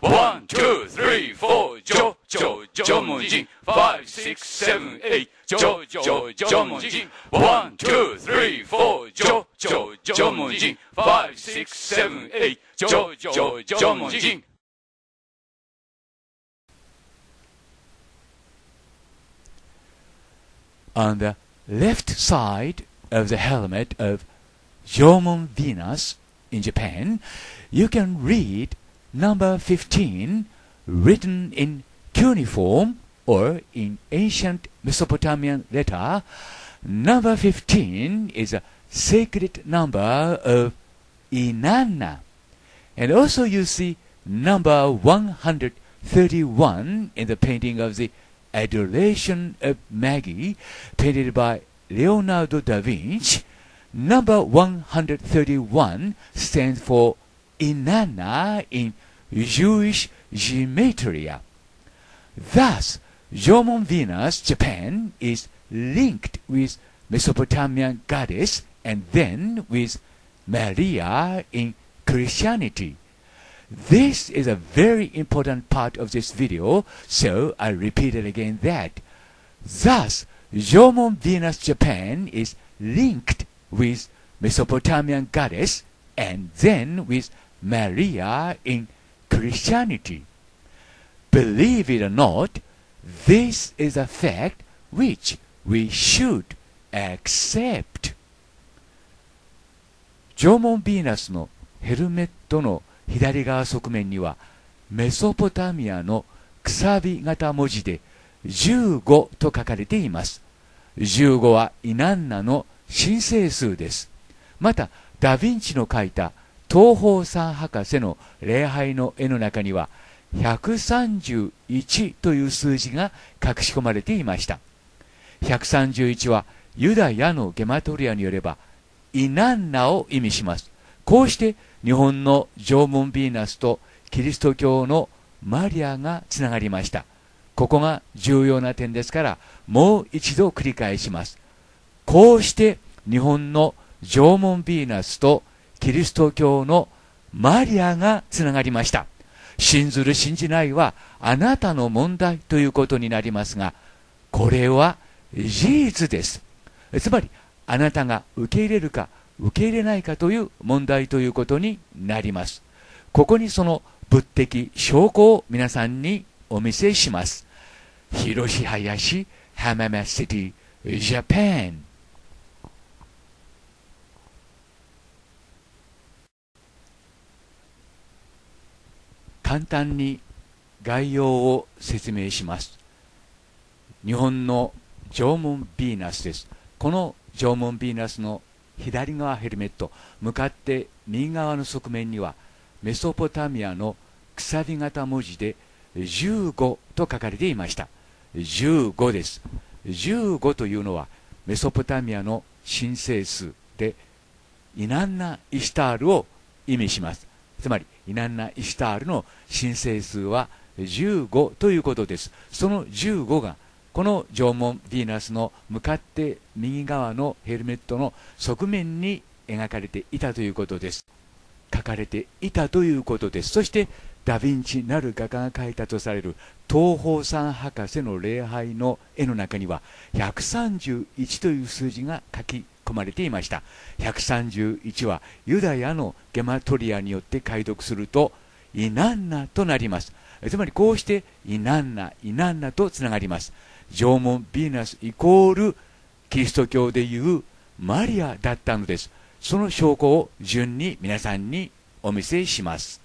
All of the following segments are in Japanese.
One, two, three, four, jo, jo, Jo Mon Jin Five, six, seven, eight, jo, jo, Jo Mon Jin One, two, three, four, jo, jo, Jo Mon Jin Five, six, seven, eight, jo, jo, Jo Mon Jin On the left side of the helmet of Jomon Venus in Japan, you can read Number 15, written in cuneiform or in ancient Mesopotamian letter, number 15 is a sacred number of Inanna. And also you see number 131 in the painting of the Adoration of Maggie, painted by Leonardo da Vinci. Number 131 stands for Inanna in Jewish gematria. Thus, Jomon Venus, Japan, is linked with Mesopotamian goddess and then with Maria in Christianity. This is a very important part of this video, so I repeat it again that. Thus, Jomon Venus Japan is linked with Mesopotamian goddess and then with Maria in Christianity. Believe it or not, this is a fact which we should accept. 縄文ヴィーナスのヘルメットの左側側面にはメソポタミアのくさび型文字で15と書かれています。15はイナンナの神聖数です。また、ダヴィンチの書いた「東方三博士の礼拝の絵の中には131という数字が隠し込まれていました131はユダヤのゲマトリアによればイナンナを意味しますこうして日本の縄文ヴィーナスとキリスト教のマリアがつながりましたここが重要な点ですからもう一度繰り返しますこうして日本の縄文ヴィーナスとキリスト教のマリアがつながりました。信ずる信じないはあなたの問題ということになりますが、これは事実です。つまり、あなたが受け入れるか受け入れないかという問題ということになります。ここにその物的証拠を皆さんにお見せします。広し林、マメシティ、ジャパン。簡単に概要を説明します日本の縄文ヴィーナスですこの縄文ヴィーナスの左側ヘルメット向かって右側の側面にはメソポタミアのくさび型文字で15と書かれていました15です15というのはメソポタミアの神聖数でイナンナ・イシタールを意味しますつまりイナンナ・イシタールの申請数は15ということですその15がこの縄文ヴィーナスの向かって右側のヘルメットの側面に描かれていたということです書かれていたということですそしてダ・ヴィンチなる画家が描いたとされる東方山博士の礼拝の絵の中には131という数字が書き込まれていました131話ユダヤのゲマトリアによって解読するとイナンナとなりますつまりこうしてイナンナイナンナとつながります縄文ヴィーナスイコールキリスト教でいうマリアだったのですその証拠を順に皆さんにお見せします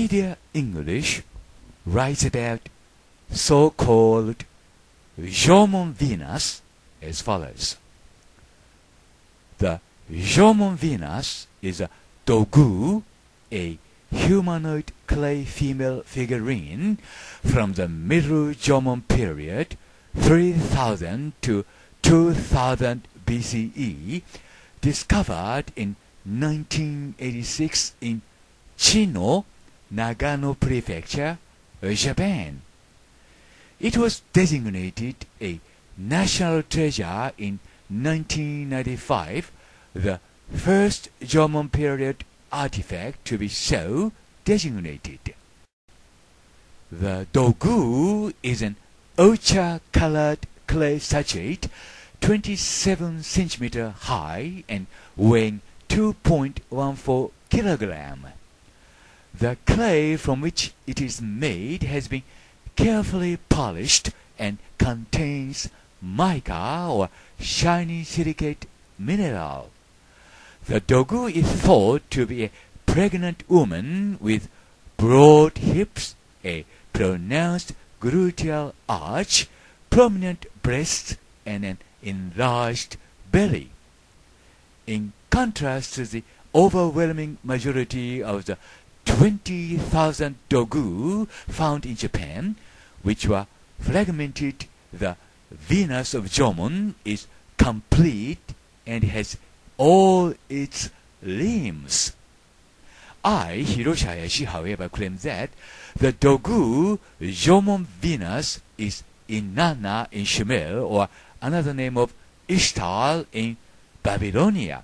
Wikipedia English writes about so-called Jomon Venus as follows. The Jomon Venus is a dogu, a humanoid clay female figurine from the Middle Jomon period 3000 to 2000 BCE discovered in 1986 in Chino, Nagano Prefecture, Japan. It was designated a national treasure in 1995, the first German period artifact to be so designated. The Dogu is an ochre-colored clay sachet 27 centimeter high and weighing 2.14 kilogram. The clay from which it is made has been carefully polished and contains mica or shiny silicate mineral. The Dogu is thought to be a pregnant woman with broad hips, a pronounced gluteal arch, prominent breasts, and an enlarged belly. In contrast to the overwhelming majority of the 20,000 dogu found in Japan, which were fragmented. The Venus of Jomon is complete and has all its limbs. I, Hiroshi Hayashi, however, claim that the Dogu Jomon Venus is Inanna in Shemel, or another name of Ishtar in Babylonia.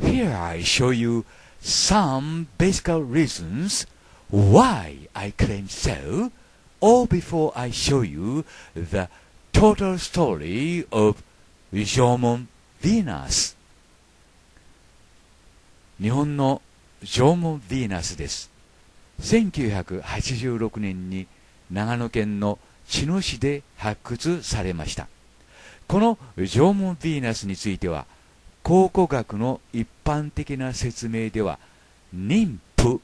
Here I show you some basic reasons why I claim so, or before I show you the total story of 縄文ヴィー Venus. 日本の縄文ヴィーナスです。1986年に長野県の茅野市で発掘されました。この縄文ヴィーナスについては考古学の一般的な説明では妊婦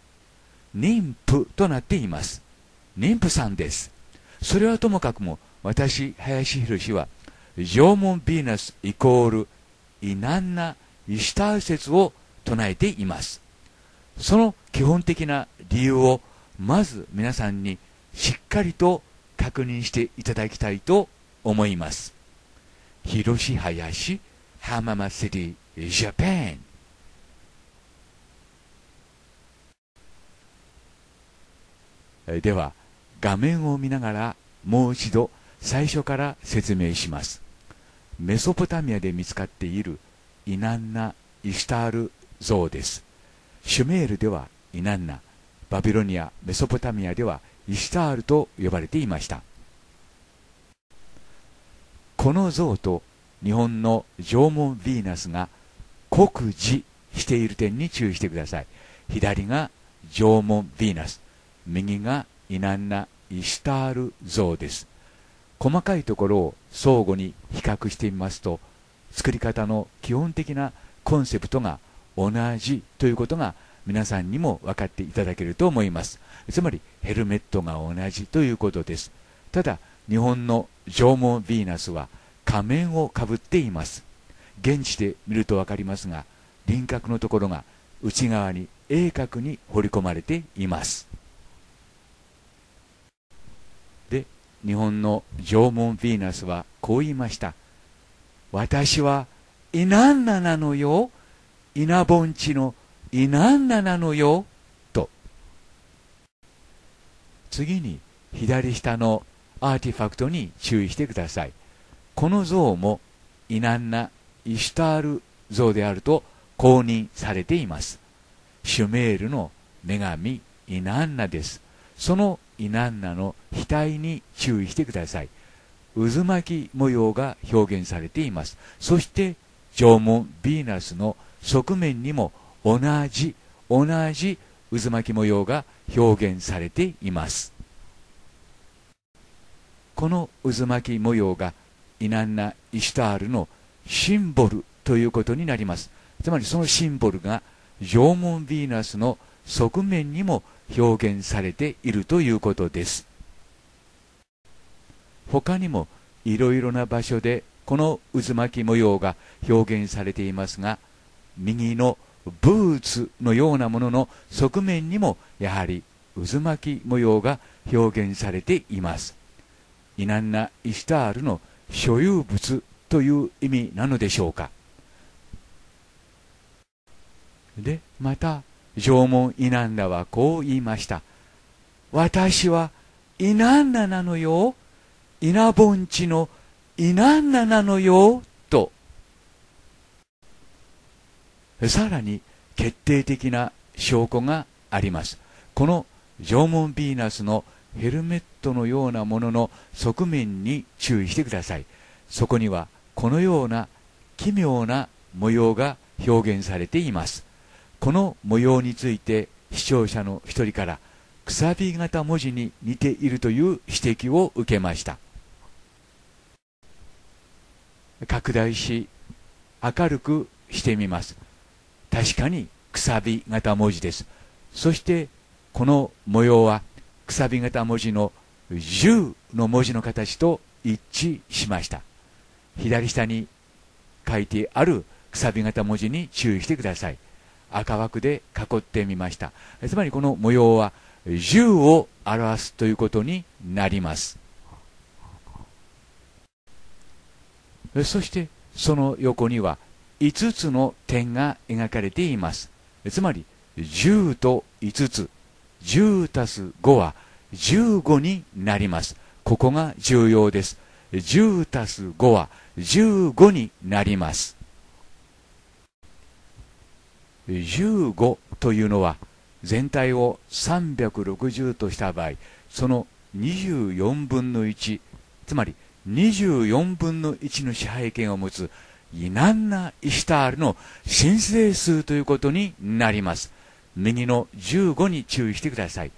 妊婦となっています妊婦さんですそれはともかくも私林宏は縄文ヴィーナスイコール異難なイシュター説を唱えていますその基本的な理由をまず皆さんにしっかりと確認していただきたいと思います。広志林 Hamama City, Japan. では、画面を見ながらもう一度最初から説明しますメソポタミアで見つかっているイナンナ・イシュタール像ですシュメールではイナンナバビロニアメソポタミアではイシュタールと呼ばれていましたこの像と日本の縄文ヴィーナスが酷似している点に注意してください左が縄文ヴィーナス右がイナンナ・イシュタール像です細かいところを相互に比較してみますと作り方の基本的なコンセプトが同じということが皆さんにも分かっていただけると思いますつまりヘルメットが同じということですただ日本の縄文ヴィーナスは仮面をかぶっています現地で見ると分かりますが輪郭のところが内側に鋭角に彫り込まれていますで日本の縄文ヴィーナスはこう言いました「私はイナンナなのよ稲盆地のイナンナなのよ」と次に左下のアーティファクトに注意してください「この像も異難なイシュタール像であると公認されていますシュメールの女神イナンナですそのイナンナの額に注意してください渦巻き模様が表現されていますそして縄文ヴィーナスの側面にも同じ同じ渦巻き模様が表現されていますこの渦巻き模様がイナンナ・イシュタールのシンボルということになりますつまりそのシンボルが縄文ヴィーナスの側面にも表現されているということです他にもいろいろな場所でこの渦巻き模様が表現されていますが右のブーツのようなものの側面にもやはり渦巻き模様が表現されていますイナンナ・イシュタールの所有物という意味なのでしょうかでまた縄文イナンダはこう言いました私はイナンダなのよ稲盆地のイナンダなのよとさらに決定的な証拠がありますこの縄文ヴィーナスのヘルメットのようなものの側面に注意してくださいそこにはこのような奇妙な模様が表現されていますこの模様について視聴者の一人からくさび型文字に似ているという指摘を受けました拡大し明るくしてみます確かにくさび型文字ですそしてこの模様はくさび型文字の10の文字の形と一致しました左下に書いてあるくさび型文字に注意してください赤枠で囲ってみましたつまりこの模様は10を表すということになりますそしてその横には5つの点が描かれていますつまり10と5つ10たす5は15になります。ここが重要です。10たす5は15になります。15というのは全体を360とした場合、その24分の1、つまり24分の1の支配権を持つイナンナ・イシュタールの申請数ということになります。右の15に注意してください。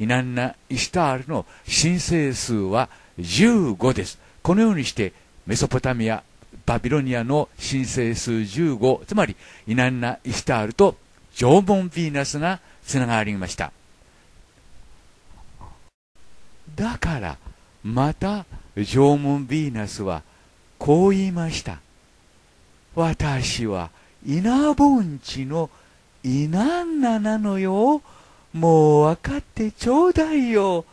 イナンナ・イシタールの申請数は15です。このようにしてメソポタミア、バビロニアの申請数15、つまりイナンナ・イシタールと縄文ヴィーナスがつながりました。だからまた縄文ヴィーナスはこう言いました。私は稲盆地の稲ナなのよ。もうわかってちょうだいよ。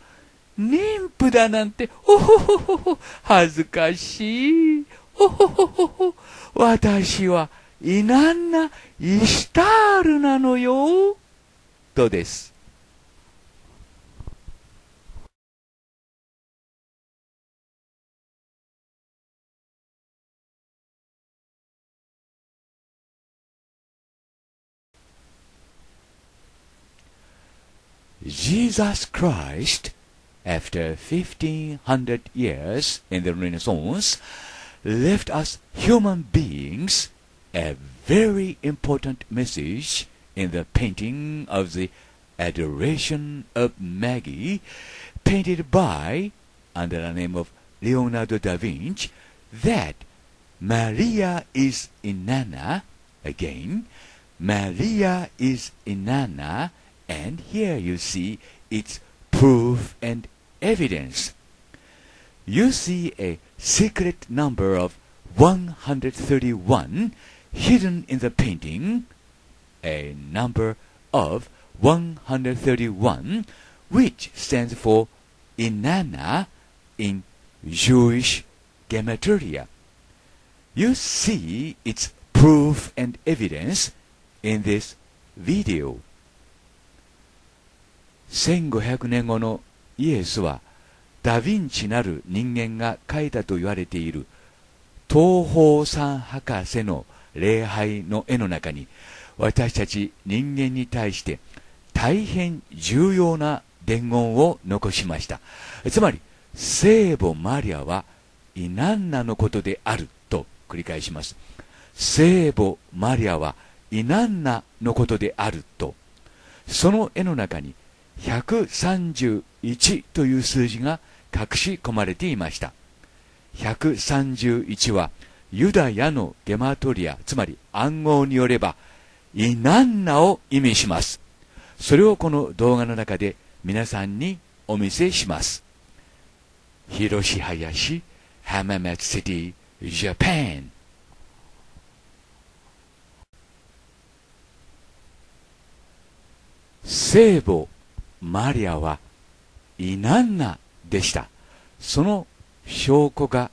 妊婦だなんて、おほほほほ、恥ずかしい。おほほほほ、私は、イナンナ・イシタールなのよ。とです。Jesus Christ, after 1500 years in the Renaissance, left us human beings a very important message in the painting of the Adoration of Maggie, painted by, under the name of Leonardo da Vinci, that Maria is Inanna, again, Maria is Inanna, and here you see its proof and evidence. You see a secret number of 131 hidden in the painting, a number of 131 which stands for Inanna in Jewish Gematria. You see its proof and evidence in this video. 1500年後のイエスはダ・ヴィンチなる人間が書いたと言われている東方三博士の礼拝の絵の中に私たち人間に対して大変重要な伝言を残しましたつまり聖母マリアは異難なのことであると繰り返します聖母マリアは異難なのことであるとその絵の中に「131という数字が隠し込まれていました131はユダヤのデマトリアつまり暗号によればイナンナを意味しますそれをこの動画の中で皆さんにお見せします広し林ハマシティジャパン聖母マリアはイナンナでしたその証拠が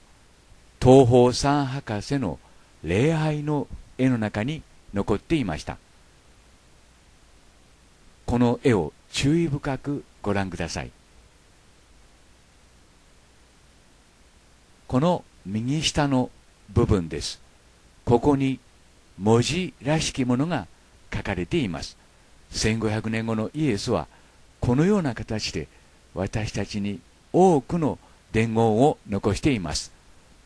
東方三博士の礼拝の絵の中に残っていましたこの絵を注意深くご覧くださいこの右下の部分ですここに文字らしきものが書かれています1500年後のイエスは「このような形で私たちに多くの伝言を残しています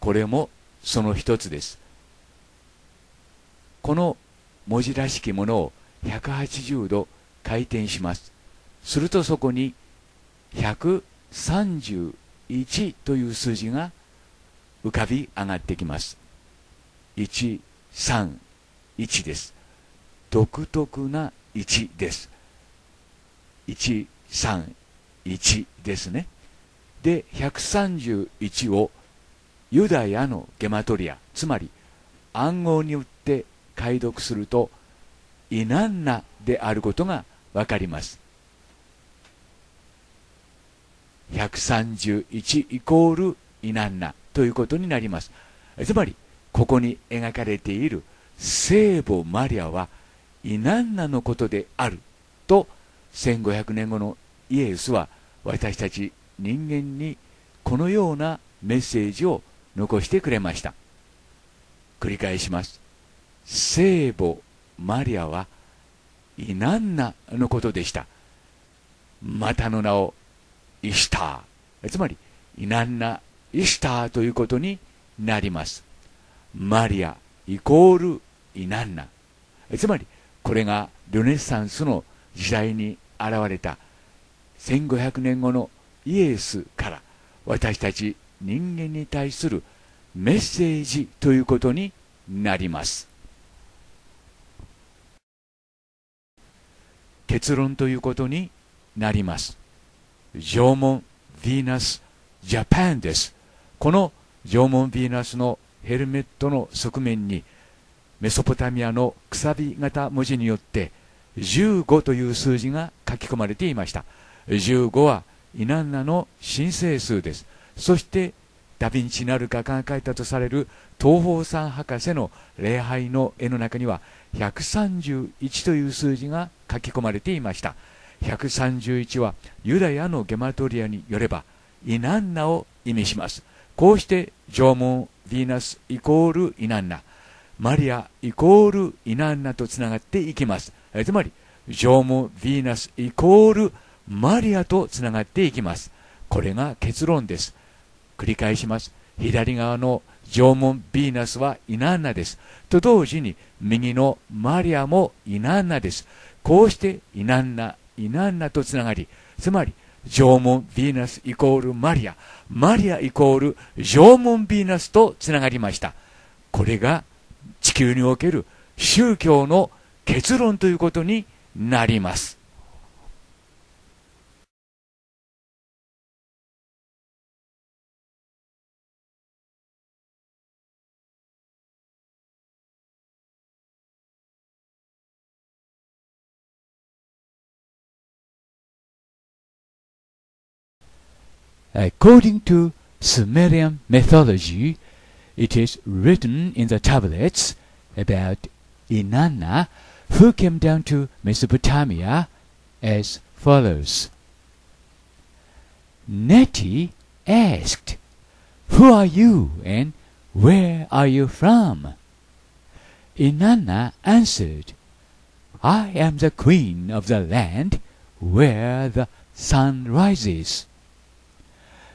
これもその一つですこの文字らしきものを180度回転しますするとそこに131という数字が浮かび上がってきます131です独特な1です131ですねで131をユダヤのゲマトリアつまり暗号によって解読するとイナンナであることが分かります131イコールイナンナということになりますつまりここに描かれている聖母マリアはイナンナのことであると1500年後のイエスは私たち人間にこのようなメッセージを残してくれました繰り返します聖母マリアは異難なのことでしたまたの名をイスターつまり異難なイスターということになりますマリアイコールイナンナつまりこれがルネッサンスの時代に現れた1500年後のイエスから私たち人間に対するメッセージということになります結論ということになります縄文ヴィーナス・ジャパンですこの縄文ヴィーナスのヘルメットの側面にメソポタミアのくさび型文字によって15という数字が書き込まれていました15はイナンナの申請数ですそしてダ・ヴィンチなる画家が描いたとされる東方三博士の礼拝の絵の中には131という数字が書き込まれていました131はユダヤのゲマトリアによればイナンナを意味しますこうして縄文ヴィーナスイコールイナンナマリアイコールイナンナとつながっていきますえつまりジョーム・ヴィーナスイコールマリアとつながっていきますこれが結論です繰り返します左側の縄文ヴィーナスはイナンナです。と同時に右のマリアもイナンナです。こうしてイナンナ、イナンナとつながり、つまり縄文ヴィーナスイコールマリア、マリアイコール縄文ヴィーナスとつながりました。これが地球における宗教の結論ということになります。According to Sumerian mythology, it is written in the tablets about Inanna who came down to Mesopotamia as follows Nettie asked, Who are you and where are you from? Inanna answered, I am the queen of the land where the sun rises.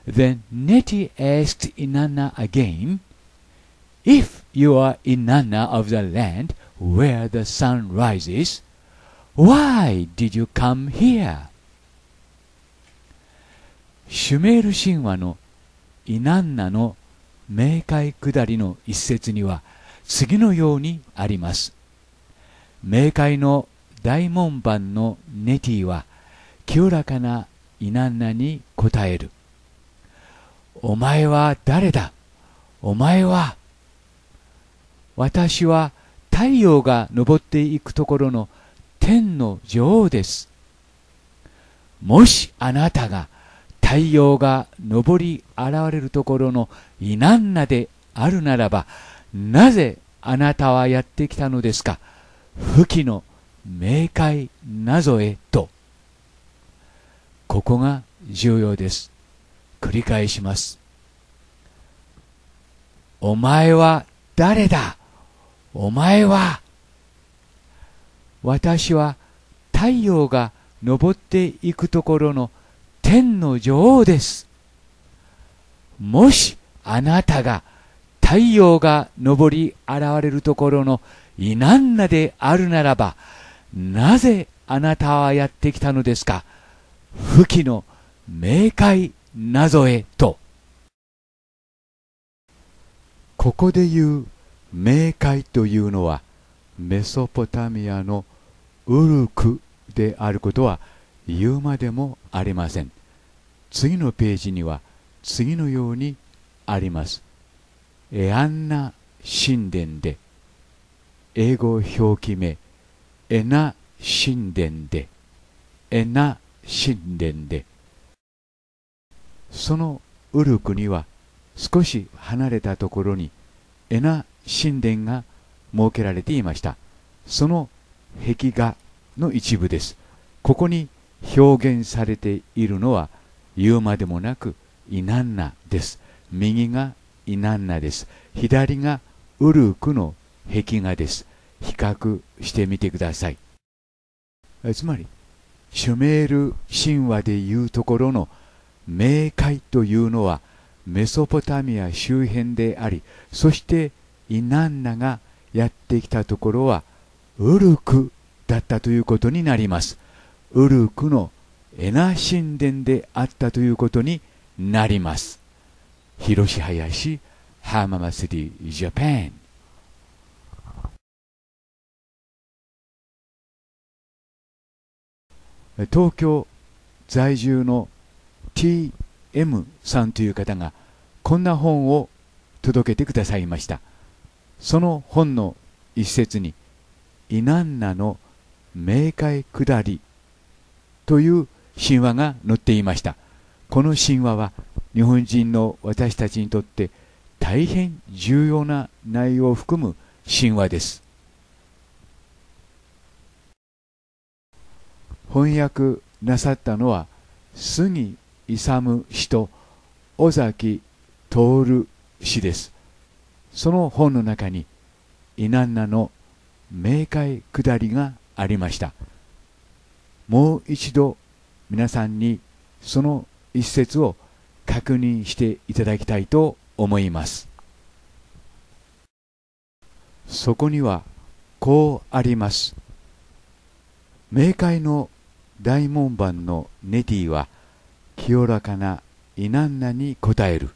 Then Nettie asked Inanna again, If you are Inanna of the land where the sun rises, Why did you come here? シュメール神話のイナンナの冥界下りの一節には次のようにあります。冥界の大門番のネティは清らかなイナンナに答える。お前は誰だお前は私は太陽が昇っていくところの天の女王ですもしあなたが太陽が昇り現れるところの異難なであるならばなぜあなたはやってきたのですか不器の明快なぞへとここが重要です繰り返しますお前は誰だお前は私は太陽が昇っていくところの天の女王です。もしあなたが太陽が昇り現れるところのイナンナであるならば、なぜあなたはやってきたのですか不器の明快なぞへ。と。ここで言う冥界というのはメソポタミアのウルクであることは言うまでもありません次のページには次のようにありますエアンナ神殿で英語表記名エナ神殿でエナ神殿でそのウルクには少し離れたところにエナ神殿が設けられていましたその壁画の一部ですここに表現されているのは言うまでもなくイナンナです右がイナンナです左がウルクの壁画です比較してみてくださいつまりシュメール神話でいうところの冥界というのはメソポタミア周辺でありそしてイナンナがやってきたところはウルクだったということになりますウルクのエナ神殿であったということになります広林スリージャパン東京在住の TM さんという方がこんな本を届けてくださいました。その本の一節に「イナンナの冥界下り」という神話が載っていましたこの神話は日本人の私たちにとって大変重要な内容を含む神話です翻訳なさったのは杉勇氏と尾崎徹氏ですその本の中にイナンナの明快下りがありましたもう一度皆さんにその一節を確認していただきたいと思いますそこにはこうあります冥界の大門番のネティは清らかなイナンナに答える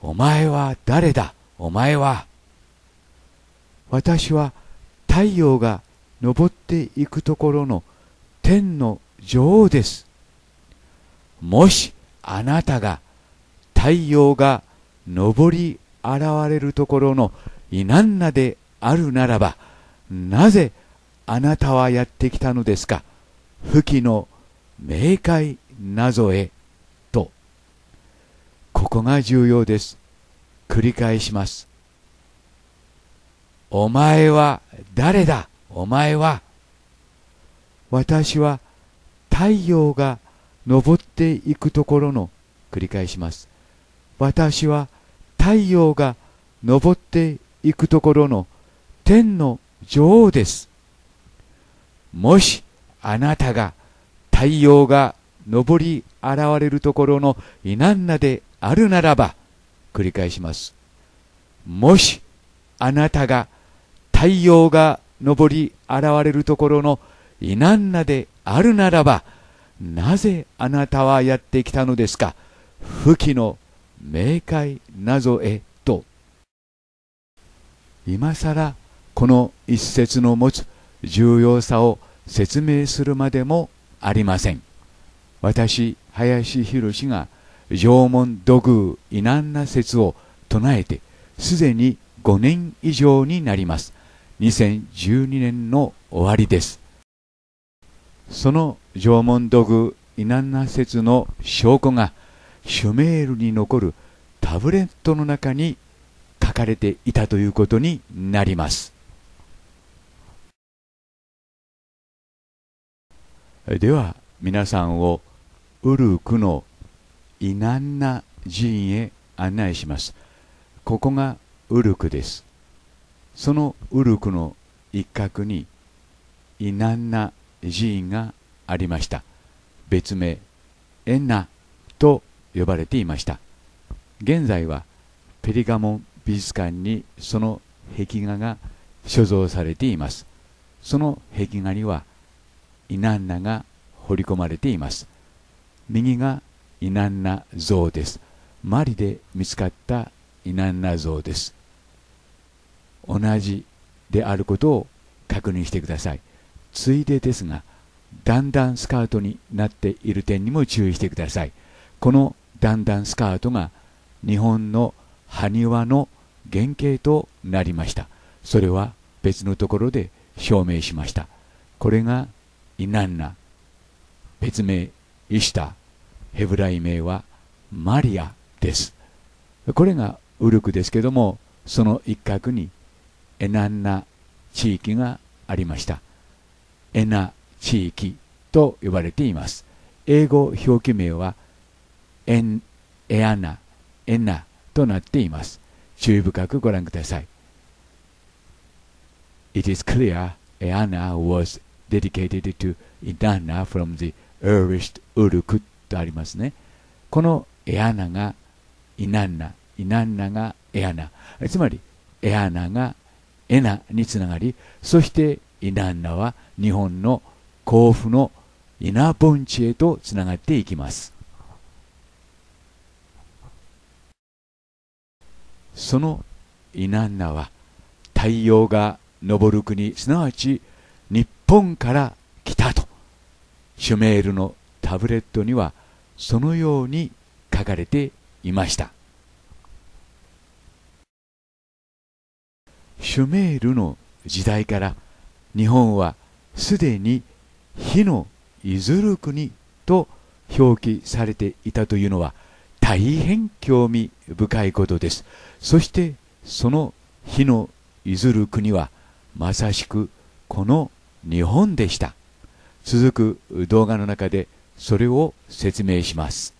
お前は誰だお前は私は太陽が昇っていくところの天の女王です。もしあなたが太陽が昇り現れるところのイナンナであるならば、なぜあなたはやってきたのですか不器の明快なぞへ、と。ここが重要です。繰り返しますお前は誰だお前は私は太陽が昇っていくところの繰り返します私は太陽が昇っていくところの天の女王ですもしあなたが太陽が昇り現れるところのイナンナであるならば繰り返しますもしあなたが太陽が昇り現れるところのイナンナであるならばなぜあなたはやってきたのですか不器の明快なぞへと今さらこの一節の持つ重要さを説明するまでもありません私林博が「縄文土偶異難な説を唱えてすでに5年以上になります2012年の終わりですその縄文土偶異難な説の証拠がシュメールに残るタブレットの中に書かれていたということになりますでは皆さんをウルクの異端な寺院へ案内しますここがウルクですそのウルクの一角に異ンな寺院がありました別名エンナと呼ばれていました現在はペリガモン美術館にその壁画が所蔵されていますその壁画にはイナンナが彫り込まれています右がイナンナ像です。マリで見つかったイナンナ像です。同じであることを確認してください。ついでですが、だんだんスカートになっている点にも注意してください。このだんだんスカートが日本の埴輪の原型となりました。それは別のところで証明しました。これがイナンナ、別名イシタヘブライ名はマリアですこれがウルクですけどもその一角にエナンナ地域がありましたエナ地域と呼ばれています英語表記名はエンエアナエナとなっています注意深くご覧ください It is clear エアナ was dedicated to エ n a from the earliest u ル u k とありますねこのエアナがイナンナイナンナがエアナつまりエアナがエナにつながりそしてイナンナは日本の甲府のイ稲盆地へとつながっていきますそのイナンナは太陽が昇る国すなわち日本から来たとシュメールのタブレットにはそのように書かれていましたシュメールの時代から日本はすでに火のいずる国と表記されていたというのは大変興味深いことですそしてその火のいずる国はまさしくこの日本でした続く動画の中で「それを説明します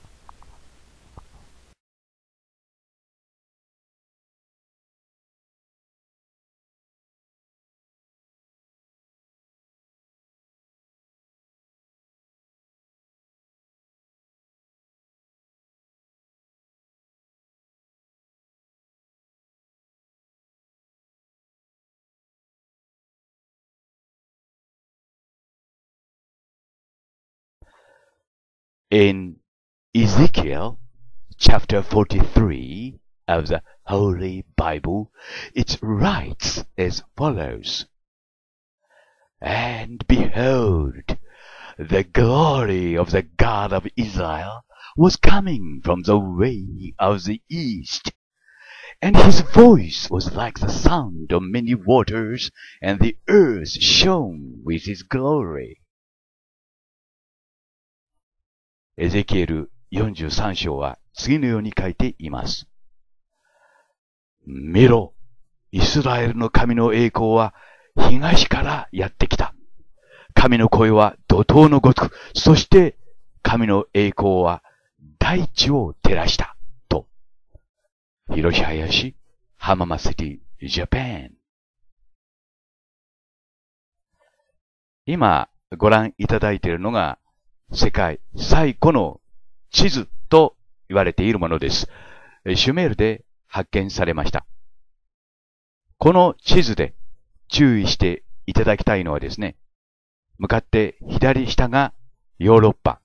in Ezekiel chapter 43 of the Holy Bible, it writes as follows And behold, the glory of the God of Israel was coming from the way of the east, and his voice was like the sound of many waters, and the earth shone with his glory. エゼキエル43章は次のように書いています。見ろ、イスラエルの神の栄光は東からやってきた。神の声は怒涛のごとく、そして神の栄光は大地を照らした。と。広し林、浜松市、ジャパン。今ご覧いただいているのが世界最古の地図と言われているものです。シュメールで発見されました。この地図で注意していただきたいのはですね、向かって左下がヨーロッパ、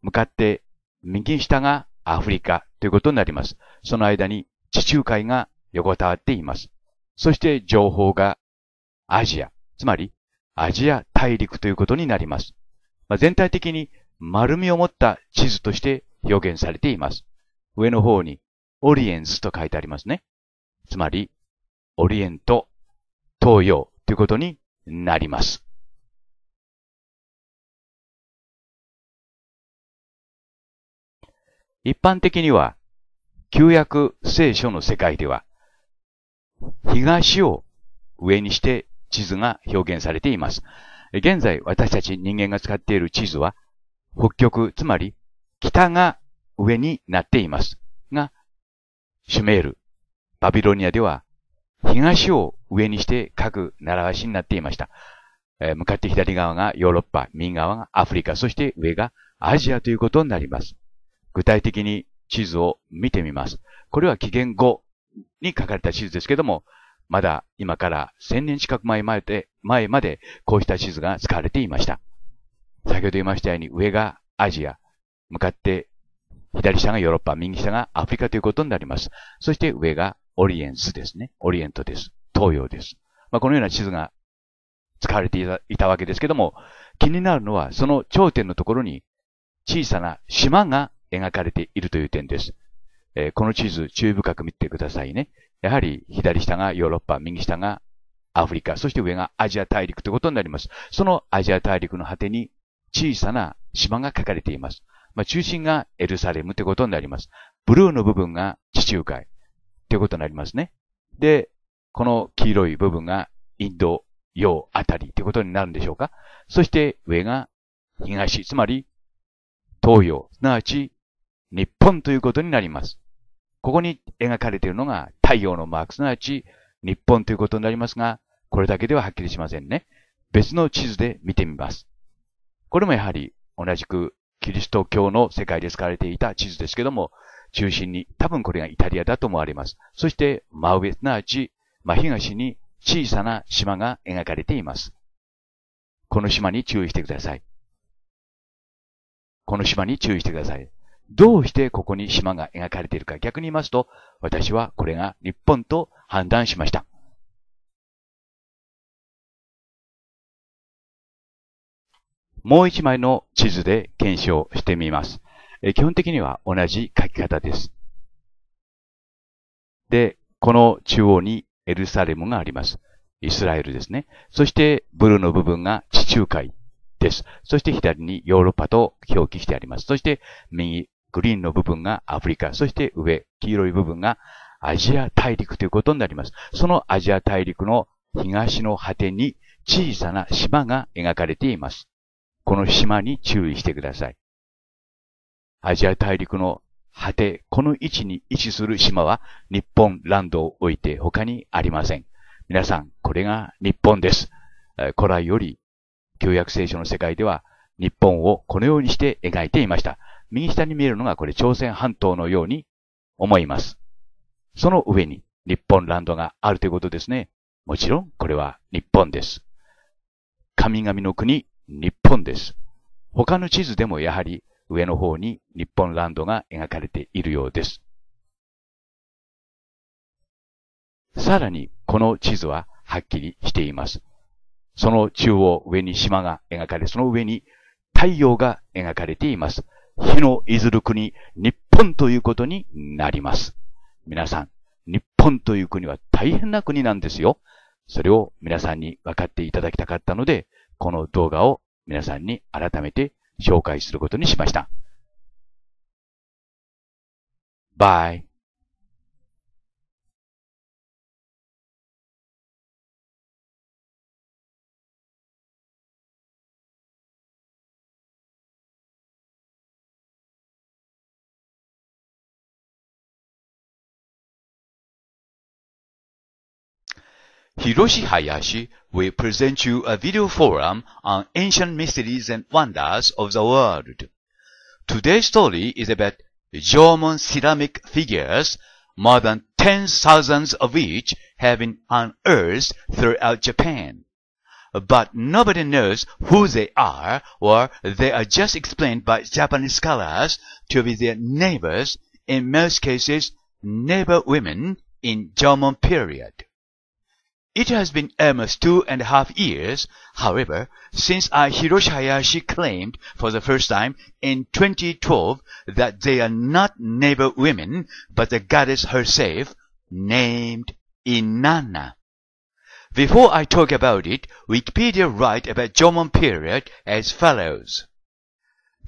向かって右下がアフリカということになります。その間に地中海が横たわっています。そして情報がアジア、つまりアジア大陸ということになります。まあ、全体的に丸みを持った地図として表現されています。上の方にオリエンスと書いてありますね。つまり、オリエント、東洋ということになります。一般的には、旧約聖書の世界では、東を上にして地図が表現されています。現在私たち人間が使っている地図は、北極、つまり北が上になっていますが、シュメール、バビロニアでは東を上にして各習わしになっていました。えー、向かって左側がヨーロッパ、右側がアフリカ、そして上がアジアということになります。具体的に地図を見てみます。これは紀元後に書かれた地図ですけども、まだ今から1000年近く前まで、前までこうした地図が使われていました。先ほど言いましたように上がアジア、向かって左下がヨーロッパ、右下がアフリカということになります。そして上がオリエンスですね。オリエントです。東洋です。まあ、このような地図が使われていたわけですけども、気になるのはその頂点のところに小さな島が描かれているという点です。えー、この地図注意深く見てくださいね。やはり左下がヨーロッパ、右下がアフリカ、そして上がアジア大陸ということになります。そのアジア大陸の果てに小さな島が書かれています。まあ、中心がエルサレムということになります。ブルーの部分が地中海ということになりますね。で、この黄色い部分がインド洋あたりということになるんでしょうか。そして上が東、つまり東洋、すなわち日本ということになります。ここに描かれているのが太陽のマーク、すなわち日本ということになりますが、これだけでははっきりしませんね。別の地図で見てみます。これもやはり同じくキリスト教の世界で使われていた地図ですけども、中心に多分これがイタリアだと思われます。そして真上、すなわち真東に小さな島が描かれています。この島に注意してください。この島に注意してください。どうしてここに島が描かれているか逆に言いますと、私はこれが日本と判断しました。もう一枚の地図で検証してみます。え基本的には同じ書き方です。で、この中央にエルサレムがあります。イスラエルですね。そしてブルーの部分が地中海です。そして左にヨーロッパと表記してあります。そして右グリーンの部分がアフリカ、そして上、黄色い部分がアジア大陸ということになります。そのアジア大陸の東の果てに小さな島が描かれています。この島に注意してください。アジア大陸の果て、この位置に位置する島は日本ランドを置いて他にありません。皆さん、これが日本です。古来より旧約聖書の世界では日本をこのようにして描いていました。右下に見えるのがこれ朝鮮半島のように思います。その上に日本ランドがあるということですね。もちろんこれは日本です。神々の国、日本です。他の地図でもやはり上の方に日本ランドが描かれているようです。さらに、この地図ははっきりしています。その中央上に島が描かれ、その上に太陽が描かれています。日のいずる国、日本ということになります。皆さん、日本という国は大変な国なんですよ。それを皆さんに分かっていただきたかったので、この動画を皆さんに改めて紹介することにしました。Bye. Hiroshi Hayashi will present you a video forum on ancient mysteries and wonders of the world. Today's story is about German ceramic figures, more than ten thousands of which have been unearthed throughout Japan. But nobody knows who they are, or they are just explained by Japanese scholars to be their neighbors, in most cases, neighbor women in German period. It has been almost two and a half years, however, since I Hiroshi claimed for the first time in 2012 that they are not neighbor women, but the goddess herself, named Inanna. Before I talk about it, Wikipedia write about Jomon period as follows.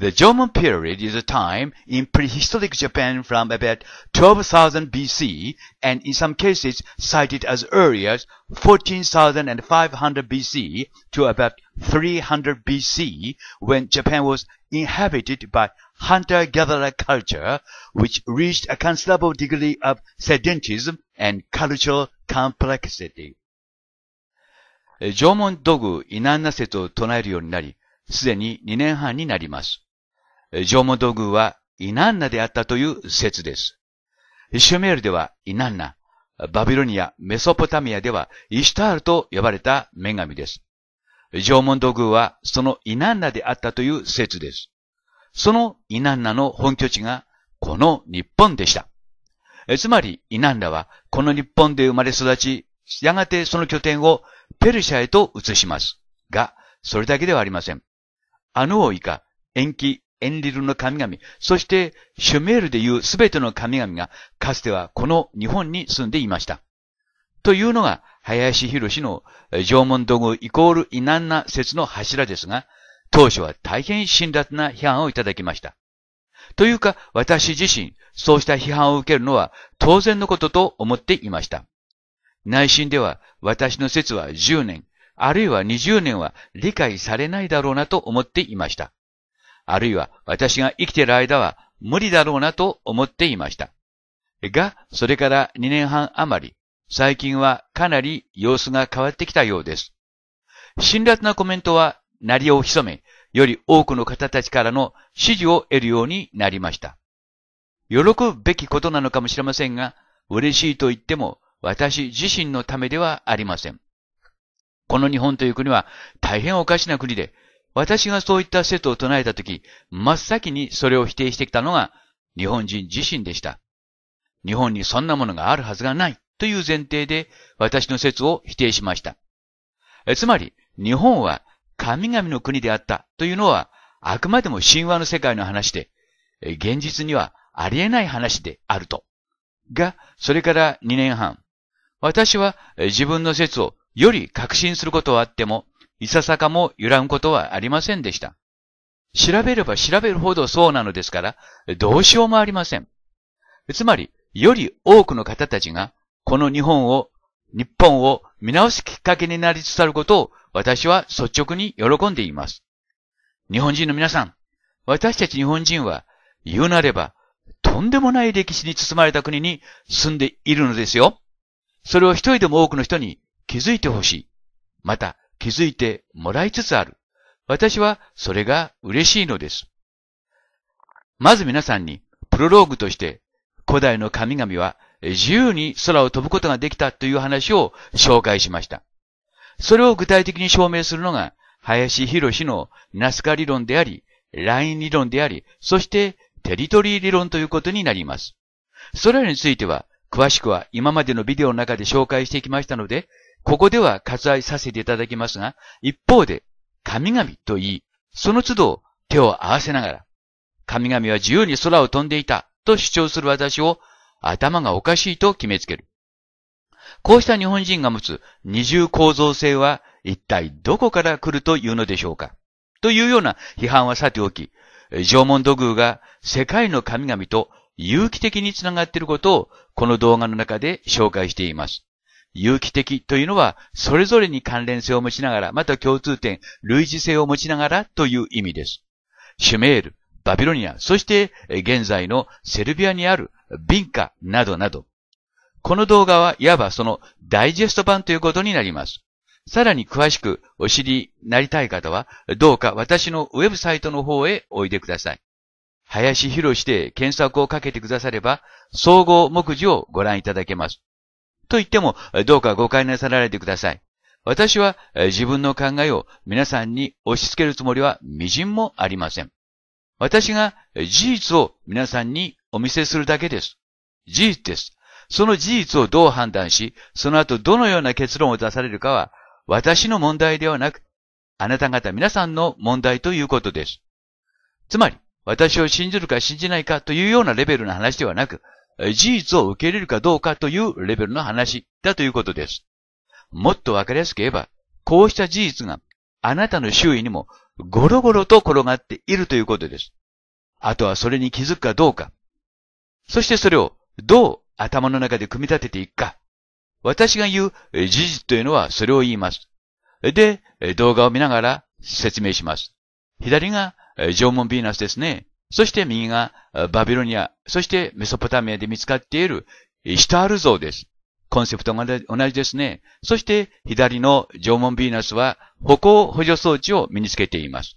The Jomon period is a time in prehistoric Japan from about 12,000 BC and in some cases cited as early as 14,500 BC to about 300 BC when Japan was inhabited by hunter-gatherer culture which reached a considerable degree of sedentism and cultural complexity. Jomon Dogu イナンナ説を唱えるようになり、すでに2年半になります。縄文道具はイナンナであったという説です。シュメールではイナンナ、バビロニア、メソポタミアではイシュタールと呼ばれた女神です。縄文土偶はそのイナンナであったという説です。そのイナンナの本拠地がこの日本でした。つまり、イナンナはこの日本で生まれ育ち、やがてその拠点をペルシャへと移します。が、それだけではありません。アヌオイカ、延期、エンリルの神々、そしてシュメールでいうすべての神々がかつてはこの日本に住んでいました。というのが林博の縄文土偶イコール異難な説の柱ですが、当初は大変辛辣な批判をいただきました。というか私自身、そうした批判を受けるのは当然のことと思っていました。内心では私の説は10年、あるいは20年は理解されないだろうなと思っていました。あるいは私が生きている間は無理だろうなと思っていました。が、それから2年半余り、最近はかなり様子が変わってきたようです。辛辣なコメントは鳴りを潜め、より多くの方たちからの支持を得るようになりました。喜ぶべきことなのかもしれませんが、嬉しいと言っても私自身のためではありません。この日本という国は大変おかしな国で、私がそういった説を唱えたとき、真っ先にそれを否定してきたのが日本人自身でした。日本にそんなものがあるはずがないという前提で私の説を否定しました。つまり、日本は神々の国であったというのはあくまでも神話の世界の話で、現実にはありえない話であると。が、それから2年半、私は自分の説をより確信することはあっても、いささかも揺らぐことはありませんでした。調べれば調べるほどそうなのですから、どうしようもありません。つまり、より多くの方たちが、この日本を、日本を見直すきっかけになりつつあることを、私は率直に喜んでいます。日本人の皆さん、私たち日本人は、言うなれば、とんでもない歴史に包まれた国に住んでいるのですよ。それを一人でも多くの人に気づいてほしい。また、気づいてもらいつつある。私はそれが嬉しいのです。まず皆さんに、プロローグとして、古代の神々は自由に空を飛ぶことができたという話を紹介しました。それを具体的に証明するのが、林博士のナスカ理論であり、ライン理論であり、そしてテリトリー理論ということになります。それらについては、詳しくは今までのビデオの中で紹介してきましたので、ここでは割愛させていただきますが、一方で、神々と言い、その都度手を合わせながら、神々は自由に空を飛んでいたと主張する私を頭がおかしいと決めつける。こうした日本人が持つ二重構造性は一体どこから来るというのでしょうかというような批判はさておき、縄文土偶が世界の神々と有機的につながっていることをこの動画の中で紹介しています。有機的というのは、それぞれに関連性を持ちながら、また共通点、類似性を持ちながらという意味です。シュメール、バビロニア、そして現在のセルビアにあるビンカなどなど。この動画はいわばそのダイジェスト版ということになります。さらに詳しくお知りになりたい方は、どうか私のウェブサイトの方へおいでください。林博士で検索をかけてくだされば、総合目次をご覧いただけます。と言っても、どうか誤解なさられてください。私は自分の考えを皆さんに押し付けるつもりは微塵もありません。私が事実を皆さんにお見せするだけです。事実です。その事実をどう判断し、その後どのような結論を出されるかは、私の問題ではなく、あなた方皆さんの問題ということです。つまり、私を信じるか信じないかというようなレベルの話ではなく、事実を受け入れるかどうかというレベルの話だということです。もっとわかりやすく言えば、こうした事実があなたの周囲にもゴロゴロと転がっているということです。あとはそれに気づくかどうか。そしてそれをどう頭の中で組み立てていくか。私が言う事実というのはそれを言います。で、動画を見ながら説明します。左が縄文ヴィーナスですね。そして右がバビロニア、そしてメソポタミアで見つかっているイシュタール像です。コンセプトが同じですね。そして左の縄文ヴィーナスは歩行補助装置を身につけています。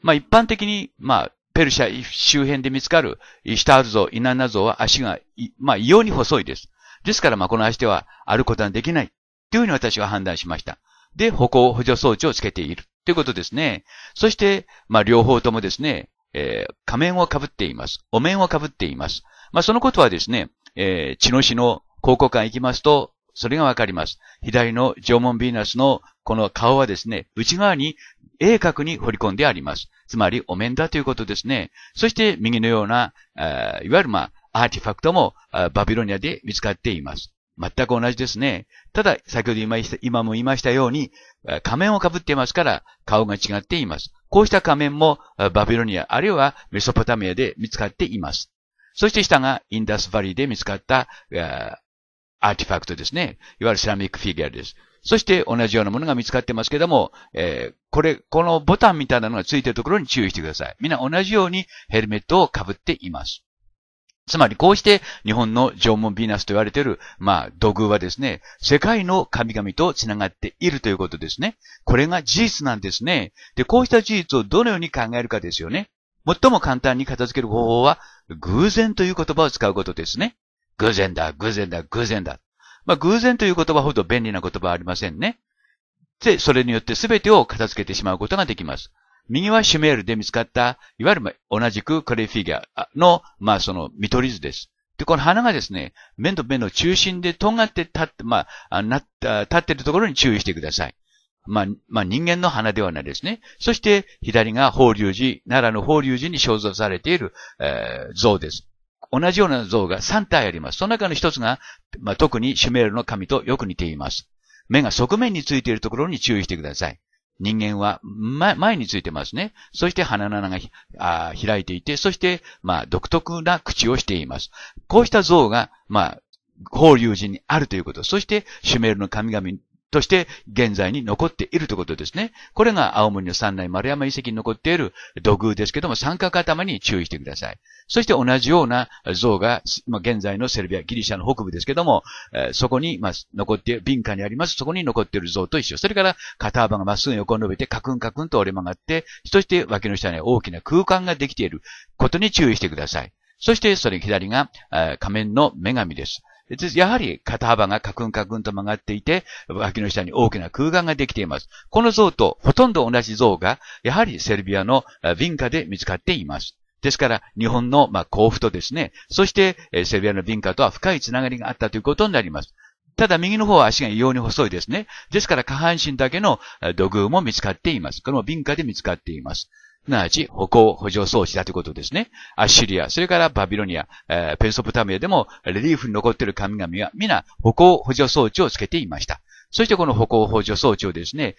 まあ一般的に、まあペルシャ周辺で見つかるイシュタール像、イナンナ像は足が、まあ異様に細いです。ですからまあこの足では歩くことはできない。というふうに私は判断しました。で、歩行補助装置をつけている。ということですね。そして、まあ両方ともですね、えー、仮面を被っています。お面を被っています。まあ、そのことはですね、えー、血の死の考古館行きますと、それがわかります。左の縄文ヴィーナスのこの顔はですね、内側に鋭角に彫り込んであります。つまり、お面だということですね。そして、右のような、えいわゆるまあ、アーティファクトもバビロニアで見つかっています。全く同じですね。ただ、先ほど今も言いましたように、仮面を被っていますから、顔が違っています。こうした仮面もバビロニア、あるいはメソポタミアで見つかっています。そして下がインダスバリーで見つかったアーティファクトですね。いわゆるセラミックフィギュアです。そして同じようなものが見つかってますけども、えー、これ、このボタンみたいなのがついてるところに注意してください。みんな同じようにヘルメットをかぶっています。つまりこうして日本の縄文ビーナスと言われている、まあ、土偶はですね、世界の神々と繋がっているということですね。これが事実なんですね。で、こうした事実をどのように考えるかですよね。最も簡単に片付ける方法は、偶然という言葉を使うことですね。偶然だ、偶然だ、偶然だ。まあ、偶然という言葉ほど便利な言葉はありませんね。で、それによって全てを片付けてしまうことができます。右はシュメールで見つかった、いわゆる同じくクレイフィギュアの、まあその見取り図です。で、この花がですね、面と目の中心で尖って立って、まあ、な、立ってるところに注意してください。まあ、まあ人間の花ではないですね。そして左が法隆寺、奈良の法隆寺に肖像されている、えー、像です。同じような像が3体あります。その中の1つが、まあ、特にシュメールの神とよく似ています。目が側面についているところに注意してください。人間は、ま、前についてますね。そして鼻の穴が開いていて、そして、まあ、独特な口をしています。こうした像が、まあ、法隆寺にあるということ、そして、シュメールの神々として現在に残っているということですね。これが青森の三内丸山遺跡に残っている土偶ですけども、三角頭に注意してください。そして同じような像が、まあ、現在のセルビア、ギリシャの北部ですけども、えー、そこに、まあ、残って、敏感にあります、そこに残っている像と一緒。それから肩幅がまっすぐ横を伸びて、カクンカクンと折れ曲がって、そして脇の下に大きな空間ができていることに注意してください。そして、それ左が、えー、仮面の女神です。やはり肩幅がカクンカクンと曲がっていて、脇の下に大きな空間ができています。この像とほとんど同じ像が、やはりセルビアのヴィンカで見つかっています。ですから、日本の、甲府とですね、そして、セルビアのヴィンカとは深いつながりがあったということになります。ただ右の方は足が異様に細いですね。ですから下半身だけの土偶も見つかっています。これも敏感で見つかっています。すなわち歩行補助装置だということですね。アッシリア、それからバビロニア、えー、ペンソプタミアでもレリーフに残っている神々は皆歩行補助装置をつけていました。そしてこの歩行補助装置をですね、